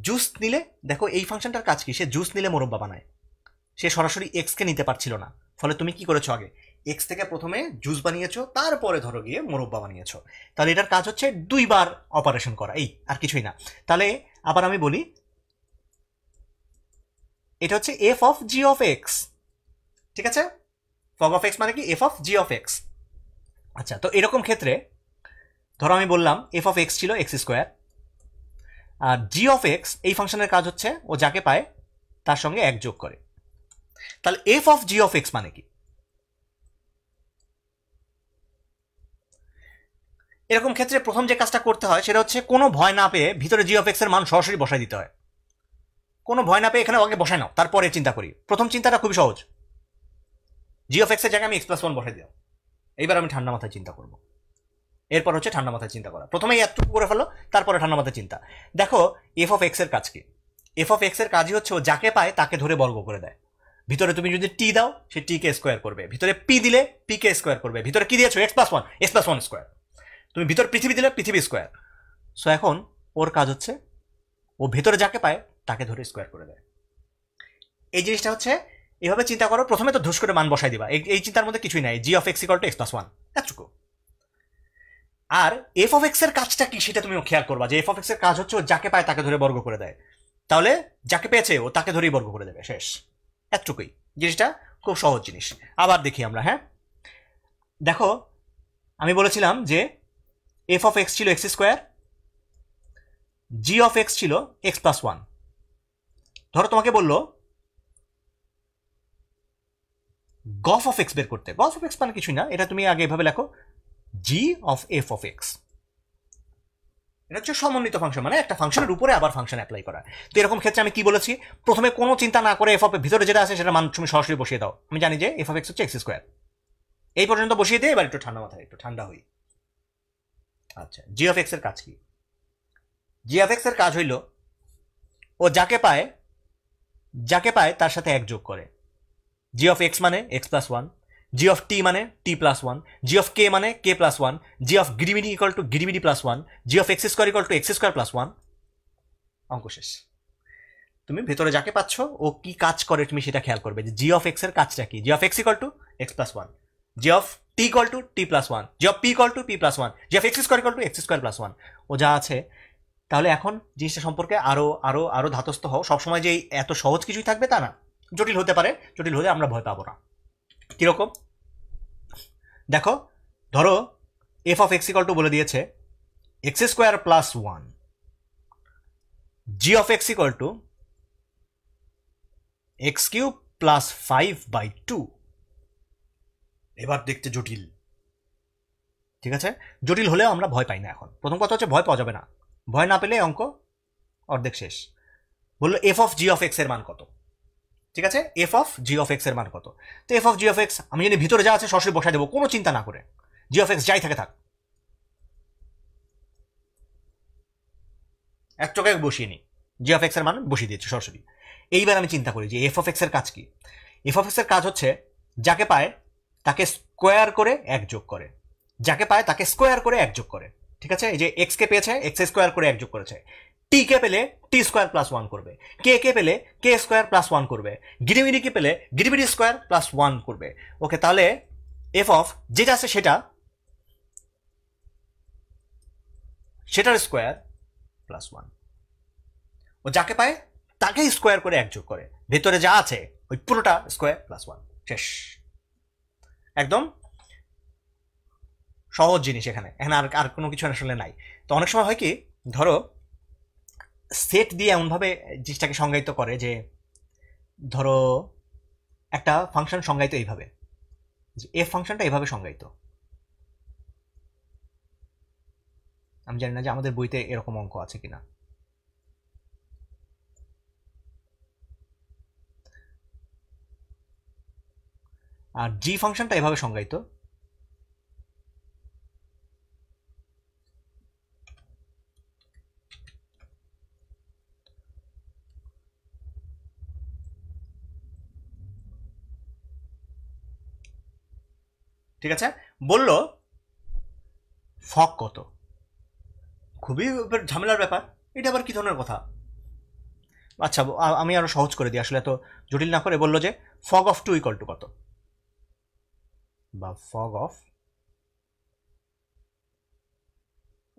জুস নিলে দেখো এই ফাংশনটার কাজ কি সে জুস নিলে মোরব্বা বানায় সে সরাসরি এক্সকে নিতে পারছিল না ফলে তুমি কি করেছো আগে এক্স থেকে প্রথমে জুস বানিয়েছো তারপরে ধরো গিয়ে মোরব্বা বানিয়েছো তাহলে এটার কাজ হচ্ছে দুইবার অপারেশন করা এই আর কিছুই না তাহলে আবার আমি বলি এটা হচ্ছে f of g of x ঠিক আছে ফগ অফ এক্স মানে কি f of g of x আচ্ছা তো এরকম ক্ষেত্রে ধরো আমি বললাম এফ অফ এক্স ছিল এক্স স্কোয়ার আর জি অফ এক্স এই ফাংশনের কাজ হচ্ছে ও যাকে পায় তার সঙ্গে এক যোগ করে তাহলে f of g of x মানে কি এরকম ক্ষেত্রে প্রথম যে কাজটা করতে হয় সেটা হচ্ছে কোনো ভয় না পেয়ে ভিতরে জি অফ এক্স এর মান সরাসরি বসাই দিতে হয় কোনো ভয় না পেয়ে এখানে আগে বসাই নাও তারপরে চিন্তা করি প্রথম চিন্তাটা খুবই সহজ জি অফ এক্সের জায়গায় আমি এক্স প্লাস ওয়ান বসাই দিলাম এইবার আমি ঠান্ডা মাথায় চিন্তা করবো এরপর হচ্ছে ঠান্ডা মাথায় চিন্তা করা প্রথমেই এতটুকু করে ফেলো তারপরে ঠান্ডা মাথায় চিন্তা দেখো এফ অফ এক্সের কাজ কি এফ অফ এক্সের কাজই হচ্ছে ও যাকে পায় তাকে ধরে বর্গ করে দেয় ভিতরে তুমি যদি টি দাও সে টিকে স্কোয়ার করবে ভিতরে পি দিলে পি কে স্কোয়ার করবে ভিতরে কি দিয়েছো x plus one x plus one square তুমি ভিতর পৃথিবী দিলে পৃথিবী স্কোয়ার সো এখন ওর কাজ হচ্ছে ও ভেতরে যাকে পায় তাকে ধরে স্কোয়ার করে দেয় এই জিনিসটা হচ্ছে এভাবে চিন্তা করো প্রথমে তো ধুস করে মান বসাই দিবা এই চিন্তার মধ্যে কিছুই নাই g of x equal to x plus one এতটুকু আর এফ অফ এক্সের কাজটা কি সেটা তুমিও খেয়াল করবা যে এফ অফ এক্সের কাজ হচ্ছে ও যাকে পায় তাকে ধরে বর্গ করে দেয় তাহলে যাকে পেয়েছে ও তাকে ধরেই বর্গ করে দেবে শেষ এতটুকুই জিনিসটা খুব সহজ জিনিস আবার দেখি আমরা হ্যাঁ দেখো আমি বলেছিলাম যে এফ অফ এক্স ছিল x square g of x ছিল এক্স প্লাস ওয়ান ধরো তোমাকে বললো গফ অফ এক্স বের করতে গফ অফ এক্স মানে কিছুই না এটা তুমি আগে এভাবে লেখো g of f of x এটা হচ্ছে সমন্বিত ফাংশন মানে একটা ফাংশনের উপরে আবার ফাংশন অ্যাপ্লাই করা তো এরকম ক্ষেত্রে আমি কি বলেছি প্রথমে কোনো চিন্তা না করে এফ অফ ভিতরে যেটা আছে সেটা মান তুমি সরাসরি বসিয়ে দাও আমি জানি যে এফ অফ এক্স হচ্ছে এক্স স্কোয়ার এই পর্যন্ত বসিয়ে দিয়ে এবার একটু ঠান্ডা মাথায় একটু ঠান্ডা হই আচ্ছা জি অফ এক্সের কাজ কি জি অফ এক্সের কাজ হইল ও যাকে পায় যাকে পায় তার সাথে এক যোগ করে জি অফ এক্স মানে x plus one g of t মানে t plus one g of k মানে k plus one g of গ্রিমিডি ইকল টু গ্রিমিডি plus one g of x square equal to x square plus one অঙ্ক শেষ তুমি ভেতরে যাকে পাচ্ছ ও কি কাজ করে তুমি সেটা খেয়াল করবে যে জি অফ এক্স এর কাজটা কি g of x equal to x plus one g of t equal to t plus one g of p equal to p plus one g of x square equal to x square plus one ও যা আছে তাহলে এখন জিনিসটা সম্পর্কে আরও আরও আরও ধাতস্থ হও সবসময় যে এত সহজ কিছুই থাকবে তা না জটিল হতে পারে জটিল হলে আমরা ভয় পাবো না কিরকম দেখো ধরো এফ অফ এক্স টু বলে দিয়েছে x square plus one g of x equal to x cube plus five by two এবার দেখতে জটিল ঠিক আছে জটিল হলেও আমরা ভয় পাই না এখন প্রথম কথা হচ্ছে ভয় পাওয়া যাবে না ভয় না পেলে অঙ্ক অর্ধেক শেষ বললো f of g of x এর মান কত ঠিক আছে f of g of x এর মান কত তো f of g of x আমি যদি ভিতরে যা আছে সরাসরি বসাই দেবো কোনো চিন্তা না করে জি অফ এক্স যাই থাকে থাক এক চোখে বসিয়ে নিই জি অফ এক্স এর মান বসিয়ে দিয়েছি সরাসরি এইবার আমি চিন্তা করি যে এফ অফ এক্স এর কাজ কি এফ অফ এক্স এর কাজ হচ্ছে যাকে পায় তাকে স্কোয়ার করে এক যোগ করে যাকে পায় তাকে স্কোয়ার করে এক যোগ করে ঠিক আছে এই যে এক্সকে পেয়েছে এক্স স্কোয়ার করে এক যোগ করেছে টি কে পেলে টি স্কোয়ার প্লাস ওয়ান করবে কে কে পেলে কে স্কোয়ার প্লাস ওয়ান করবে কে পেলে গিরিবিডি স্কোয়ার প্লাস ওয়ান করবে ওকে তাহলে এফ অফ যেটা আছে সেটা সেটার স্কোয়ার প্লাস ওয়ান ও যাকে পায় তাকে স্কোয়ার করে একযোগ করে ভেতরে যা আছে ওই পুরোটা স্কোয়ার প্লাস ওয়ান শেষ একদম সহজ জিনিস এখানে এখানে আর আর কোনো কিছু আসলে নাই তো অনেক সময় হয় কি ধরো সেট দিয়ে এমনভাবে জিনিসটাকে সংজ্ঞায়িত করে যে ধরো একটা ফাংশন সংজ্ঞায়িত এইভাবে যে এ ফাংশনটা এইভাবে সংজ্ঞায়িত আমি জানি না যে আমাদের বইতে এরকম অঙ্ক আছে কিনা আর জি ফাংশনটা এভাবে সংজ্ঞায়িত ঠিক আছে বলল ফক কত খুবই ঝামেলার ব্যাপার এটা আবার কী ধরনের কথা আচ্ছা আমি আরও সহজ করে দিই আসলে এত জটিল না করে বলল যে f o g of two equal to কত বা f o g of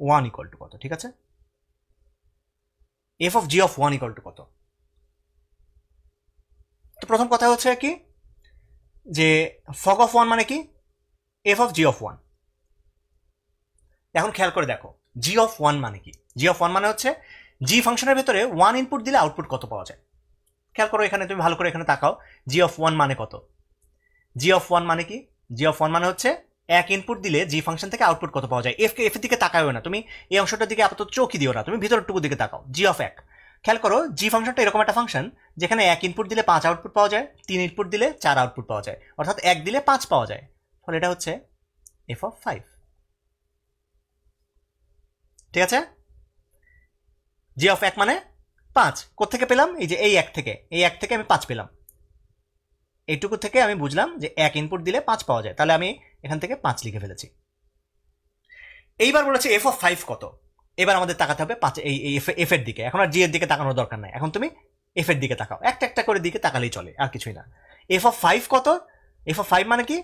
one equal to কত ঠিক আছে f of g of one equal to কত তো প্রথম কথা হচ্ছে কি যে ফগ অফ ওয়ান মানে কি f of g of one এখন খেয়াল করে দেখো জি অফ ওয়ান মানে কি জি অফ ওয়ান মানে হচ্ছে জি ফাংশনের ভেতরে ওয়ান ইনপুট দিলে আউটপুট কত পাওয়া যায় খেয়াল করো এখানে তুমি ভালো করে এখানে তাকাও জি অফ ওয়ান মানে কত জি অফ ওয়ান মানে কি জি অফ ওয়ান মানে হচ্ছে এক ইনপুট দিলে জি ফাংশন থেকে আউটপুট কত পাওয়া যায় এফকে এফের দিকে তাকায়ও না তুমি এই অংশটার দিকে আপাতত চোখই দিও না তুমি ভিতরটুকুর দিকে তাকাও জি অফ এক খেয়াল করো জি ফাংশনটা এরকম একটা ফাংশন যেখানে এক ইনপুট দিলে পাঁচ আউটপুট পাওয়া যায় তিন ইনপুট দিলে চার আউটপুট পাওয়া যায় অর্থাৎ এক দিলে পাঁচ পাওয়া যায় তাহলে এটা হচ্ছে এফ অফ ফাইভ ঠিক আছে জি অফ এক মানে পাঁচ কোথেকে পেলাম এই যে এই এক থেকে এই এক থেকে আমি পাঁচ পেলাম এইটুকু থেকে আমি বুঝলাম যে এক ইনপুট দিলে পাঁচ পাওয়া যায় তাহলে আমি এখান থেকে পাঁচ লিখে ফেলেছি এইবার বলেছে এফ অফ ফাইভ কত এবার আমাদের তাকাতে হবে পাঁচ এই এফ এর দিকে এখন আর জি এর দিকে তাকানোর দরকার নাই এখন তুমি এফ এর দিকে তাকাও একটা একটা করে দিকে তাকালেই চলে আর কিছুই না এফ অফ ফাইভ কত এফ অফ ফাইভ মানে কি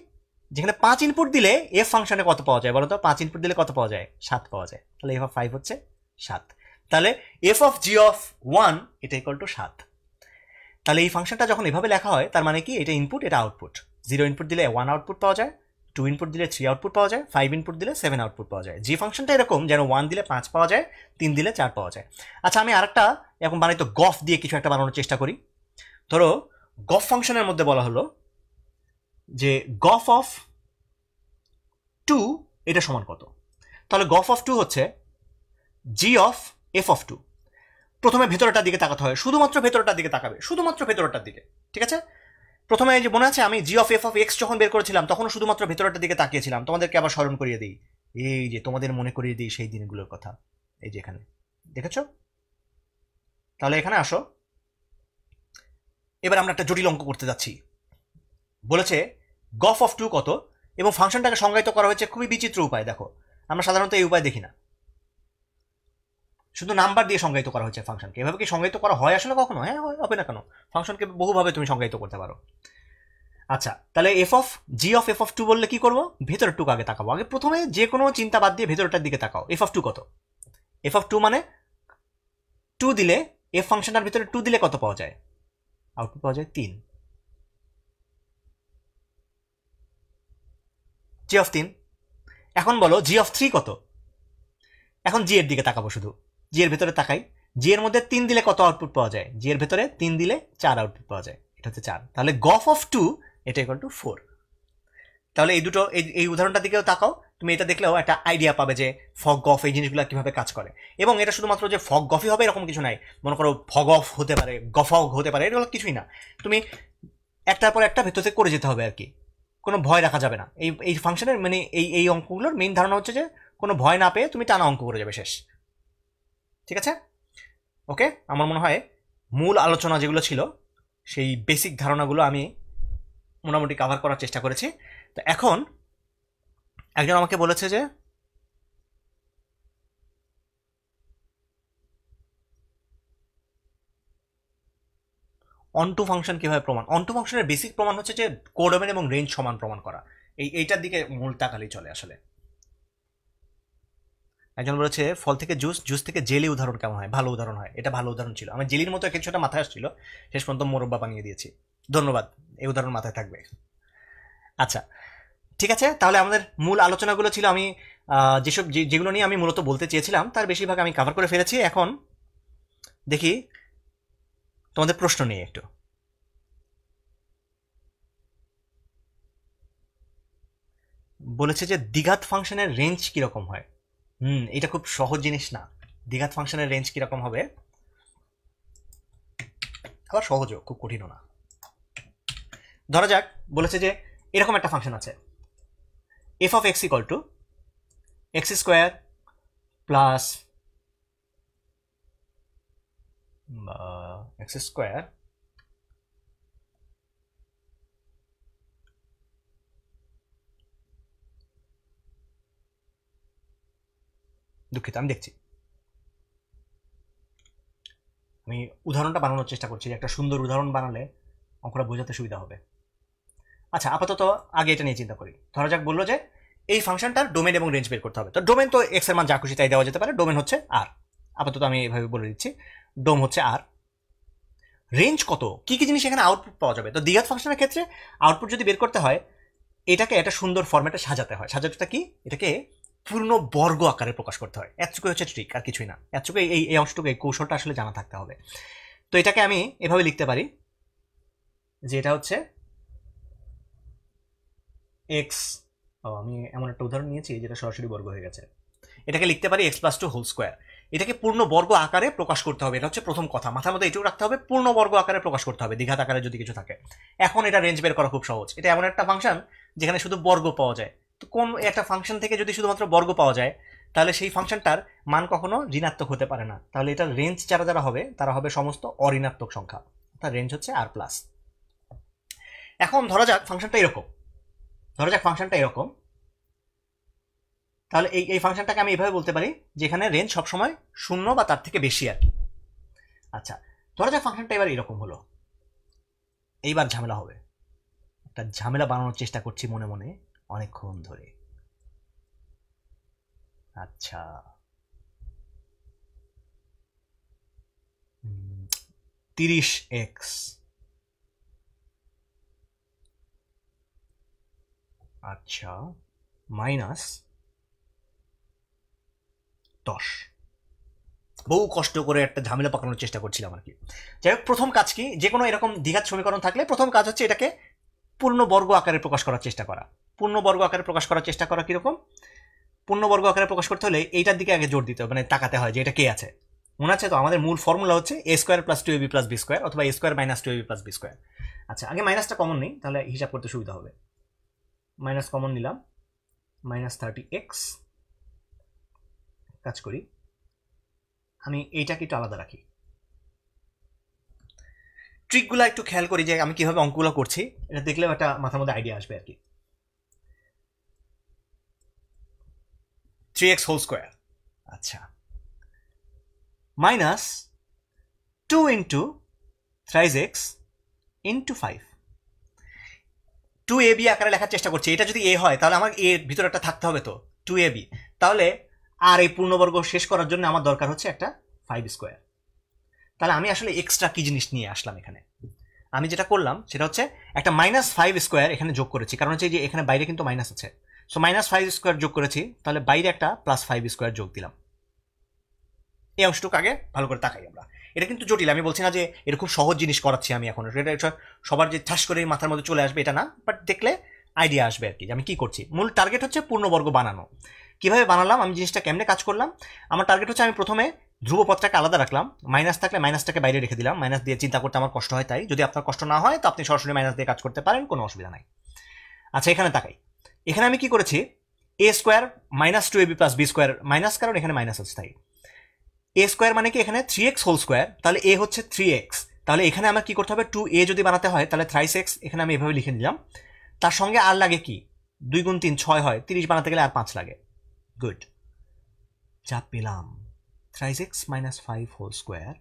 যেখানে পাঁচ ইনপুট দিলে এফ ফাংশনে কত পাওয়া যায় বলো তো পাঁচ ইনপুট দিলে কত পাওয়া যায় সাত পাওয়া যায় তাহলে এফ অফ ফাইভ হচ্ছে সাত তাহলে f of g of one এটা ইকুয়াল টু সাত তাহলে এই ফাংশনটা যখন এভাবে লেখা হয় তার মানে কি এটা ইনপুট এটা আউটপুট জিরো ইনপুট দিলে ওয়ান আউটপুট পাওয়া যায় টু ইনপুট দিলে থ্রি আউটপুট পাওয়া যায় ফাইভ ইনপুট দিলে সেভেন আউটপুট পাওয়া যায় যে ফাংশনটা এরকম যেন ওয়ান দিলে পাঁচ পাওয়া যায় তিন দিলে চার পাওয়া যায় আচ্ছা আমি আরেকটা এরকম বানাই তো গফ দিয়ে কিছু একটা বানানোর চেষ্টা করি ধরো গফ ফাংশনের মধ্যে বলা হলো যে গফ অফ টু এটা সমান কত তাহলে গফ অফ টু হচ্ছে g of f of two প্রথমে ভেতরটার দিকে তাকাতে হয় শুধুমাত্র ভেতরটার দিকে তাকাবে শুধুমাত্র ভেতরটার দিকে ঠিক আছে প্রথমে যে মনে আছে আমি g of f of x যখন বের করেছিলাম তখন শুধুমাত্র ভেতরটার দিকে তাকিয়েছিলাম তোমাদেরকে আবার স্মরণ করিয়ে দিই এই যে তোমাদের মনে করিয়ে দিই সেই দিনগুলোর কথা এই যে এখানে দেখেছো তাহলে এখানে আসো এবার আমরা একটা জটিল অঙ্ক করতে যাচ্ছি বলেছে গফ অফ টু কত এবং ফাংশনটাকে সংজ্ঞায়িত করা হয়েছে খুবই বিচিত্র উপায় দেখো আমরা সাধারণত এই উপায় দেখি না শুধু নাম্বার দিয়ে সংজ্ঞায়িত করা হয়েছে ফাংশনকে এভাবে কি সংজ্ঞায়িত করা হয় আসলে কখনো হ্যাঁ হয় হবে না কেন ফাংশনকে বহুভাবে তুমি সংজ্ঞায়িত করতে পারো আচ্ছা তাহলে f of g of f of two বললে কি করবো টুকু আগে তাকাবো আগে প্রথমে যে কোনো চিন্তা বাদ দিয়ে ভেতরটার দিকে তাকাও এফ অফ টু কত এফ অফ টু মানে টু দিলে এফ ফাংশনটার ভিতরে টু দিলে কত পাওয়া যায় আউটপুট পাওয়া যায় তিন জি অফ তিন এখন বলো জি অফ থ্রি কত এখন জি এর দিকে তাকাবো শুধু জি এর ভেতরে তাকাই জি এর মধ্যে তিন দিলে কত আউটপুট পাওয়া যায় জি এর ভেতরে তিন দিলে চার আউটপুট পাওয়া যায় এটা হচ্ছে চার তাহলে গফ অফ টু এটা ইকাল টু ফোর তাহলে এই দুটো এই উদাহরণটার দিকেও তাকাও তুমি এটা দেখলেও একটা আইডিয়া পাবে যে ফগ গফ এই জিনিসগুলো কীভাবে কাজ করে এবং এটা শুধুমাত্র যে ফগ গফই হবে এরকম কিছু নাই মনে করো ফগ অফ হতে পারে গফ হতে পারে এগুলো কিছুই না তুমি একটার পর একটা ভেতর থেকে করে যেতে হবে আর কি কোনো ভয় রাখা যাবে না এই এই ফাংশনের মানে এই এই অঙ্কগুলোর মেইন ধারণা হচ্ছে যে কোনো ভয় না পেয়ে তুমি টানা অঙ্ক করে যাবে শেষ ঠিক আছে ওকে আমার মনে হয় মূল আলোচনা যেগুলো ছিল সেই বেসিক ধারণাগুলো আমি মোটামুটি কাভার করার চেষ্টা করেছি তো এখন একজন আমাকে বলেছে যে অন্টু ফাংশন কীভাবে প্রমাণ অন্টু ফাংশনের বেসিক প্রমাণ হচ্ছে যে কোডোমেন এবং রেঞ্জ সমান প্রমাণ করা এই এইটার দিকে মূল তাকালি চলে আসলে একজন বলেছে ফল থেকে জুস জুস থেকে জেলি উদাহরণ কেমন হয় ভালো উদাহরণ হয় এটা ভালো উদাহরণ ছিল আমার জেলির মতো কিছুটা মাথায় আসছিল শেষ পর্যন্ত মোরব্বা বানিয়ে দিয়েছি ধন্যবাদ এই উদাহরণ মাথায় থাকবে আচ্ছা ঠিক আছে তাহলে আমাদের মূল আলোচনাগুলো ছিল আমি যেসব যেগুলো নিয়ে আমি মূলত বলতে চেয়েছিলাম তার বেশিরভাগ আমি কাভার করে ফেলেছি এখন দেখি তোমাদের প্রশ্ন নিয়ে একটু বলেছে যে দ্বিঘাত ফাংশনের রেঞ্জ কীরকম হয় হুম এটা খুব সহজ জিনিস না দ্বিঘাত ফাংশনের রেঞ্জ কীরকম হবে আবার সহজও খুব কঠিনও না ধরা যাক বলেছে যে এরকম একটা ফাংশন আছে f of x equal to x square plus x square দুঃখিত আমি দেখছি আমি উদাহরণটা বানানোর চেষ্টা করছি একটা সুন্দর উদাহরণ বানালে অঙ্কটা বোঝাতে সুবিধা হবে আচ্ছা আপাতত আগে এটা নিয়ে চিন্তা করি ধরা যাক বললো যে এই ফাংশনটার ডোমেন এবং রেঞ্জ বের করতে হবে তো ডোমেন তো এক্স এর মান যা খুশি তাই দেওয়া যেতে পারে ডোমেন হচ্ছে আর আপাতত আমি এভাবে বলে দিচ্ছি ডোম হচ্ছে আর রেঞ্জ কত কী কী জিনিস এখানে আউটপুট পাওয়া যাবে তো দ্বিঘাত ফাংশনের ক্ষেত্রে আউটপুট যদি বের করতে হয় এটাকে একটা সুন্দর ফর্ম্যাটে সাজাতে হয় সাজাতে কি এটাকে পূর্ণ বর্গ আকারে প্রকাশ করতে হয় এতটুকুই হচ্ছে ট্রিক আর কিছুই না এতটুকু এই এই অংশটুকু এই কৌশলটা আসলে জানা থাকতে হবে তো এটাকে আমি এভাবে লিখতে পারি যে এটা হচ্ছে এক্স আমি এমন একটা উদাহরণ নিয়েছি যেটা সরাসরি বর্গ হয়ে গেছে এটাকে লিখতে পারি x plus two whole square এটাকে পূর্ণবর্গ আকারে প্রকাশ করতে হবে এটা হচ্ছে প্রথম কথা মাথার মধ্যে এটুকু রাখতে হবে পূর্ণবর্গ আকারে প্রকাশ করতে হবে দীঘাত আকারে যদি কিছু থাকে এখন এটা রেঞ্জ বের করা খুব সহজ এটা এমন একটা ফাংশন যেখানে শুধু বর্গ পাওয়া যায় তো কোন একটা ফাংশন থেকে যদি শুধুমাত্র বর্গ পাওয়া যায় তাহলে সেই ফাংশনটার মান কখনো ঋণাত্মক হতে পারে না তাহলে এটার রেঞ্জ যারা যারা হবে তারা হবে সমস্ত অঋণাত্মক সংখ্যা তার রেঞ্জ হচ্ছে আর প্লাস এখন ধরা যাক ফাংশনটা এরকম ধরা যাক ফাংশনটা এরকম তাহলে এই এই ফাংশনটাকে আমি এভাবে বলতে পারি যেখানে রেঞ্জ সবসময় শূন্য বা তার থেকে বেশি আর কি আচ্ছা ধরা যাক ফাংশনটা এবার এরকম হলো এইবার ঝামেলা হবে একটা ঝামেলা বানানোর চেষ্টা করছি মনে মনে অনেকক্ষণ ধরে আচ্ছা তিরিশ এক্স আচ্ছা মাইনাস দশ বহু কষ্ট করে একটা ঝামেলা পাকানোর চেষ্টা করছিলাম আর কি যাই হোক প্রথম কাজ কি যে কোনো এরকম দীঘার সমীকরণ থাকলে প্রথম কাজ হচ্ছে এটাকে পূর্ণবর্গ আকারে প্রকাশ করার চেষ্টা করা পূর্ণবর্গ আকারে প্রকাশ করার চেষ্টা করা কীরকম পূর্ণবর্গ আকারে প্রকাশ করতে হলে এইটার দিকে আগে জোর দিতে হবে মানে তাকাতে হয় যে এটা কে আছে মনে আছে তো আমাদের মূল ফর্মুলা হচ্ছে a square plus two b plus b square অথবা a square minus two b plus b square আচ্ছা আগে মাইনাসটা কমন নেই তাহলে হিসাব করতে সুবিধা হবে মাইনাস কমন নিলাম মাইনাস থার্টি এক্স কাজ করি আমি এইটাকে একটু আলাদা রাখি ট্রিকগুলো একটু খেয়াল করি যে আমি কীভাবে অঙ্কগুলো করছি এটা দেখলেও একটা মাথার মধ্যে আইডিয়া আসবে আর কি থ্রি এক্স হোল স্কোয়ার আচ্ছা minus two into thrice x into five two a b আকারে লেখার চেষ্টা করছি এটা যদি এ হয় তাহলে আমার এর ভিতরে একটা থাকতে হবে তো টু এ বি তাহলে আর এই পূর্ণবর্গ শেষ করার জন্য আমার দরকার হচ্ছে একটা ফাইভ স্কোয়ার তাহলে আমি আসলে এক্সট্রা কি জিনিস নিয়ে আসলাম এখানে আমি যেটা করলাম সেটা হচ্ছে একটা মাইনাস ফাইভ স্কোয়ার এখানে যোগ করেছি কারণ হচ্ছে যে এখানে বাইরে কিন্তু মাইনাস আছে সো মাইনাস ফাইভ স্কোয়ার যোগ করেছি তাহলে বাইরে একটা প্লাস ফাইভ স্কোয়ার যোগ দিলাম এই অংশটুকু আগে ভালো করে তাকাই আমরা এটা কিন্তু জটিল আমি বলছি না যে এটা খুব সহজ জিনিস করাচ্ছি আমি এখন এটা সবার যে ঠাস করে মাথার মধ্যে চলে আসবে এটা না বাট দেখলে আইডিয়া আসবে আর কি আমি কি করছি মূল টার্গেট হচ্ছে পূর্ণবর্গ বানানো কীভাবে বানালাম আমি জিনিসটা কেমনে কাজ করলাম আমার টার্গেট হচ্ছে আমি প্রথমে ধ্রুবপথটাকে আলাদা রাখলাম মাইনাস থাকলে মাইনাসটাকে বাইরে রেখে দিলাম মাইনাস দিয়ে চিন্তা করতে আমার কষ্ট হয় তাই যদি আপনার কষ্ট না হয় তো আপনি সরাসরি মাইনাস দিয়ে কাজ করতে পারেন কোনো অসুবিধা নাই আচ্ছা এখানে তাকাই এখানে আমি কি করেছি a square minus two a b plus b square minus কারণ এখানে মাইনাস আছে তাই এ স্কোয়ার মানে কি এখানে থ্রি এক্স হোল স্কোয়ার তাহলে এ হচ্ছে থ্রি এক্স তাহলে এখানে আমার কি করতে হবে টু এ যদি বানাতে হয় তাহলে থ্রাইস এক্স এখানে আমি এভাবে লিখে নিলাম তার সঙ্গে আর লাগে কি দুই গুণ তিন ছয় হয় তিরিশ বানাতে গেলে আর পাঁচ লাগে গুড যা পেলাম thrice six minus five whole square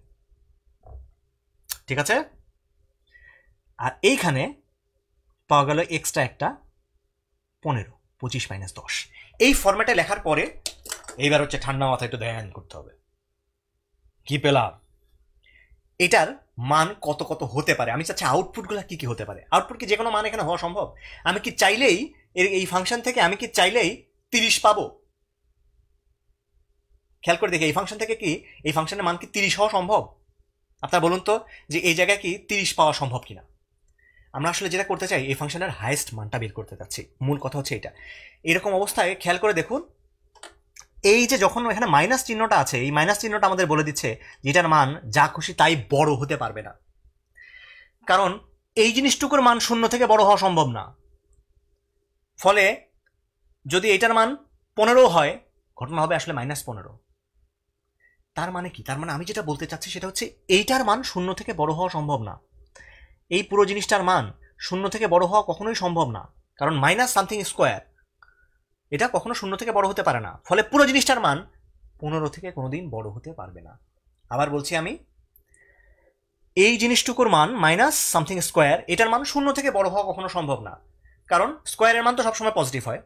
ঠিক আছে আর এইখানে পাওয়া গেল এক্সট্রা একটা পনেরো পঁচিশ মাইনাস দশ এই ফর্ম্যাটে লেখার পরে এইবার হচ্ছে ঠান্ডা মাথা একটু ধ্যান করতে হবে কি পেলাম এটার মান কত কত হতে পারে আমি চাচ্ছি আউটপুটগুলো কী কী হতে পারে আউটপুট কি যে কোনো মান এখানে হওয়া সম্ভব আমি কি চাইলেই এর এই ফাংশন থেকে আমি কি চাইলেই তিরিশ পাবো খেয়াল করে দেখি এই ফাংশন থেকে কি এই ফাংশনের মান কি তিরিশ হওয়া সম্ভব আপনারা বলুন তো যে এই জায়গায় কি তিরিশ পাওয়া সম্ভব কিনা আমরা আসলে যেটা করতে চাই এই ফাংশনের হায়েস্ট মানটা বের করতে চাচ্ছি মূল কথা হচ্ছে এটা এরকম অবস্থায় খেয়াল করে দেখুন এই যে যখন এখানে মাইনাস চিহ্নটা আছে এই মাইনাস চিহ্নটা আমাদের বলে দিচ্ছে যেটার মান যা খুশি তাই বড় হতে পারবে না কারণ এই জিনিসটুকুর মান শূন্য থেকে বড় হওয়া সম্ভব না ফলে যদি এটার মান পনেরো হয় ঘটনা হবে আসলে মাইনাস পনেরো তার মানে কি তার মানে আমি যেটা বলতে চাচ্ছি সেটা হচ্ছে এইটার মান শূন্য থেকে বড় হওয়া সম্ভব না এই পুরো জিনিসটার মান শূন্য থেকে বড় হওয়া কখনোই সম্ভব না কারণ মাইনাস সামথিং স্কোয়ার এটা কখনো শূন্য থেকে বড় হতে পারে না ফলে পুরো জিনিসটার মান পনেরো থেকে কোনোদিন বড় হতে পারবে না আবার বলছি আমি এই জিনিসটুকুর মান মাইনাস সামথিং স্কোয়ার এটার মান শূন্য থেকে বড় হওয়া কখনো সম্ভব না কারণ স্কোয়ারের মান তো সবসময় পজিটিভ হয়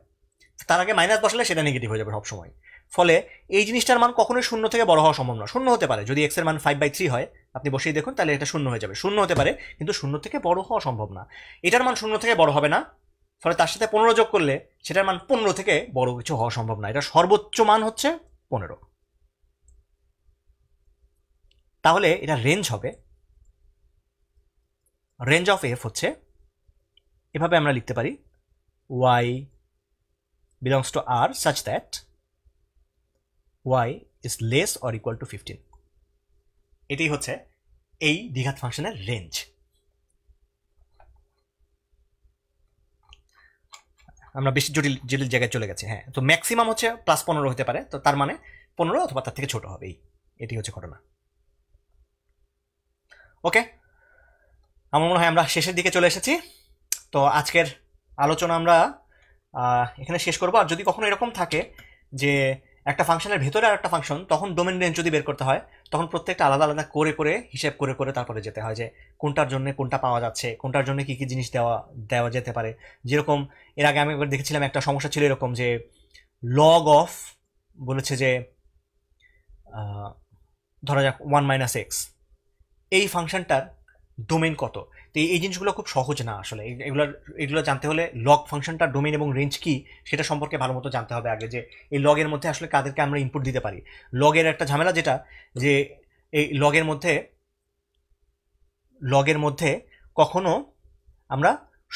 তার আগে মাইনাস বসালে সেটা নেগেটিভ হয়ে যাবে সবসময় ফলে এই জিনিসটার মান কখনোই শূন্য থেকে বড় হওয়া সম্ভব না শূন্য হতে পারে যদি এক্সের মান ফাইভ বাই থ্রি হয় আপনি বসেই দেখুন তাহলে এটা শূন্য হয়ে যাবে শূন্য হতে পারে কিন্তু শূন্য থেকে বড় হওয়া সম্ভব না এটার মান শূন্য থেকে বড় হবে না ফলে তার সাথে পনেরো যোগ করলে সেটার মান পনেরো থেকে বড় কিছু হওয়া সম্ভব না এটা সর্বোচ্চ মান হচ্ছে পনেরো তাহলে এটা রেঞ্জ হবে রেঞ্জ অফ এফ হচ্ছে এভাবে আমরা লিখতে পারি y belongs to r such that y is less or equal to fifteen এটাই হচ্ছে এই দ্বিঘাত ফাংশনের রেঞ্জ আমরা বেশি জটিল জটিল জায়গায় চলে গেছি হ্যাঁ তো ম্যাক্সিমাম হচ্ছে প্লাস পনেরো হতে পারে তো তার মানে পনেরো অথবা তার থেকে ছোট হবে এই এটি হচ্ছে ঘটনা ওকে আমার মনে হয় আমরা শেষের দিকে চলে এসেছি তো আজকের আলোচনা আমরা এখানে শেষ করবো আর যদি কখনো এরকম থাকে যে একটা ফাংশনের ভেতরে আর একটা ফাংশন তখন ডোমেন রেঞ্জ যদি বের করতে হয় তখন প্রত্যেকটা আলাদা আলাদা করে করে হিসেব করে করে তারপরে যেতে হয় যে কোনটার জন্য কোনটা পাওয়া যাচ্ছে কোনটার জন্য কী কী জিনিস দেওয়া দেওয়া যেতে পারে যেরকম এর আগে আমি একবার দেখেছিলাম একটা সমস্যা ছিল এরকম যে লগ অফ বলেছে যে ধরা যাক ওয়ান মাইনাস এক্স এই ফাংশনটার ডোমেন কত তো এই জিনিসগুলো খুব সহজ না আসলে এগুলো এগুলো জানতে হলে লগ ফাংশনটা ডোমেন এবং রেঞ্জ কি সেটা সম্পর্কে ভালো মতো জানতে হবে আগে যে এই লগের মধ্যে আসলে কাদেরকে আমরা ইনপুট দিতে পারি লগের একটা ঝামেলা যেটা যে এই লগের মধ্যে লগের মধ্যে কখনো আমরা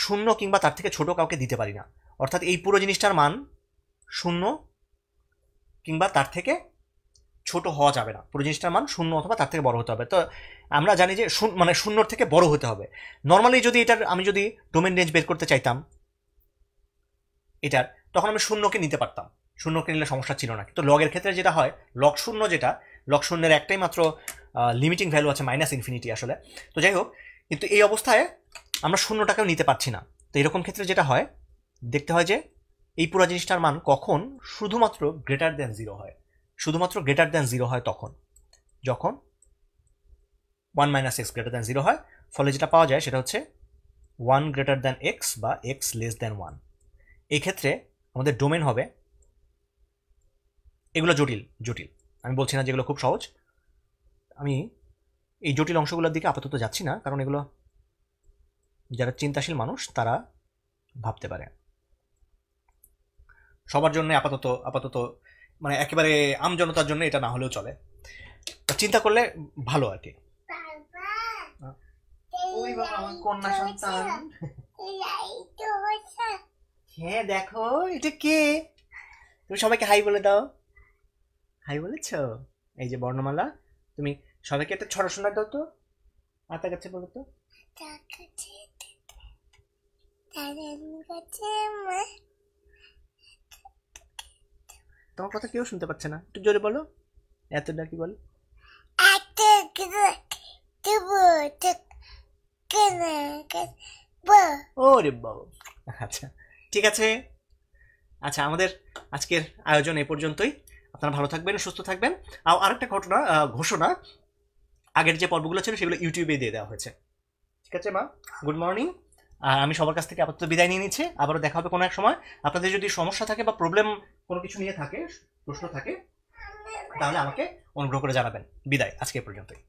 শূন্য কিংবা তার থেকে ছোট কাউকে দিতে পারি না অর্থাৎ এই পুরো জিনিসটার মান শূন্য কিংবা তার থেকে ছোট হওয়া যাবে না পুরো জিনিসটার মান শূন্য অথবা তার থেকে বড় হতে হবে তো আমরা জানি যে মানে শূন্যর থেকে বড় হতে হবে নর্মালি যদি এটার আমি যদি ডোমেন রেঞ্জ বের করতে চাইতাম এটার তখন আমি শূন্যকে নিতে পারতাম শূন্যকে নিলে সমস্যা ছিল না কিন্তু লগের ক্ষেত্রে যেটা হয় লগ শূন্য যেটা লগ শূন্যের একটাই মাত্র লিমিটিং ভ্যালু আছে মাইনাস ইনফিনিটি আসলে তো যাই হোক কিন্তু এই অবস্থায় আমরা শূন্যটাকেও নিতে পারছি না তো এরকম ক্ষেত্রে যেটা হয় দেখতে হয় যে এই পুরো জিনিসটার মান কখন শুধুমাত্র গ্রেটার দ্যান জিরো হয় শুধুমাত্র গ্রেটার দ্যান জিরো হয় তখন যখন one minus x greater than zero হয় ফলে যেটা পাওয়া যায় সেটা হচ্ছে ওয়ান গ্রেটার দ্যান এক্স বা এক্স লেস দ্যান ওয়ান এই ক্ষেত্রে আমাদের ডোমেন হবে এগুলো জটিল জটিল আমি বলছি না যেগুলো খুব সহজ আমি এই জটিল অংশগুলোর দিকে আপাতত যাচ্ছি না কারণ এগুলো যারা চিন্তাশীল মানুষ তারা ভাবতে পারে সবার জন্য আপাতত আপাতত মানে একেবারে আমজনতার জন্য এটা না হলেও চলে চিন্তা করলে ভালো আর কি কন্যা সন্তান হ্যাঁ দেখো এটা কে তুমি সবাইকে হাই বলে দাও হাই বলেছ এই যে বর্ণমালা তুমি সবাইকে একটা ছড়া শোনা দাও তো আতা কাছে বলো তো কাছে তোমার কথা কেউ শুনতে পাচ্ছে না একটু জোরে বলো এত ডাকি বলো ওরে বাবা আচ্ছা ঠিক আছে আচ্ছা আমাদের আজকের আয়োজন এ পর্যন্তই আপনারা ভালো থাকবেন সুস্থ থাকবেন আর আরেকটা ঘটনা ঘোষণা আগের যে পর্বগুলো ছিল সেগুলো ইউটিউবে দিয়ে দেওয়া হয়েছে ঠিক আছে মা গুড মর্নিং আর আমি সবার কাছ থেকে আপাতত বিদায় নিয়ে নিচ্ছি আবারও দেখা হবে কোনো এক সময় আপনাদের যদি সমস্যা থাকে বা প্রবলেম কোনো কিছু নিয়ে থাকে প্রশ্ন থাকে তাহলে আমাকে অনুগ্রহ করে জানাবেন বিদায় আজকে পর্যন্তই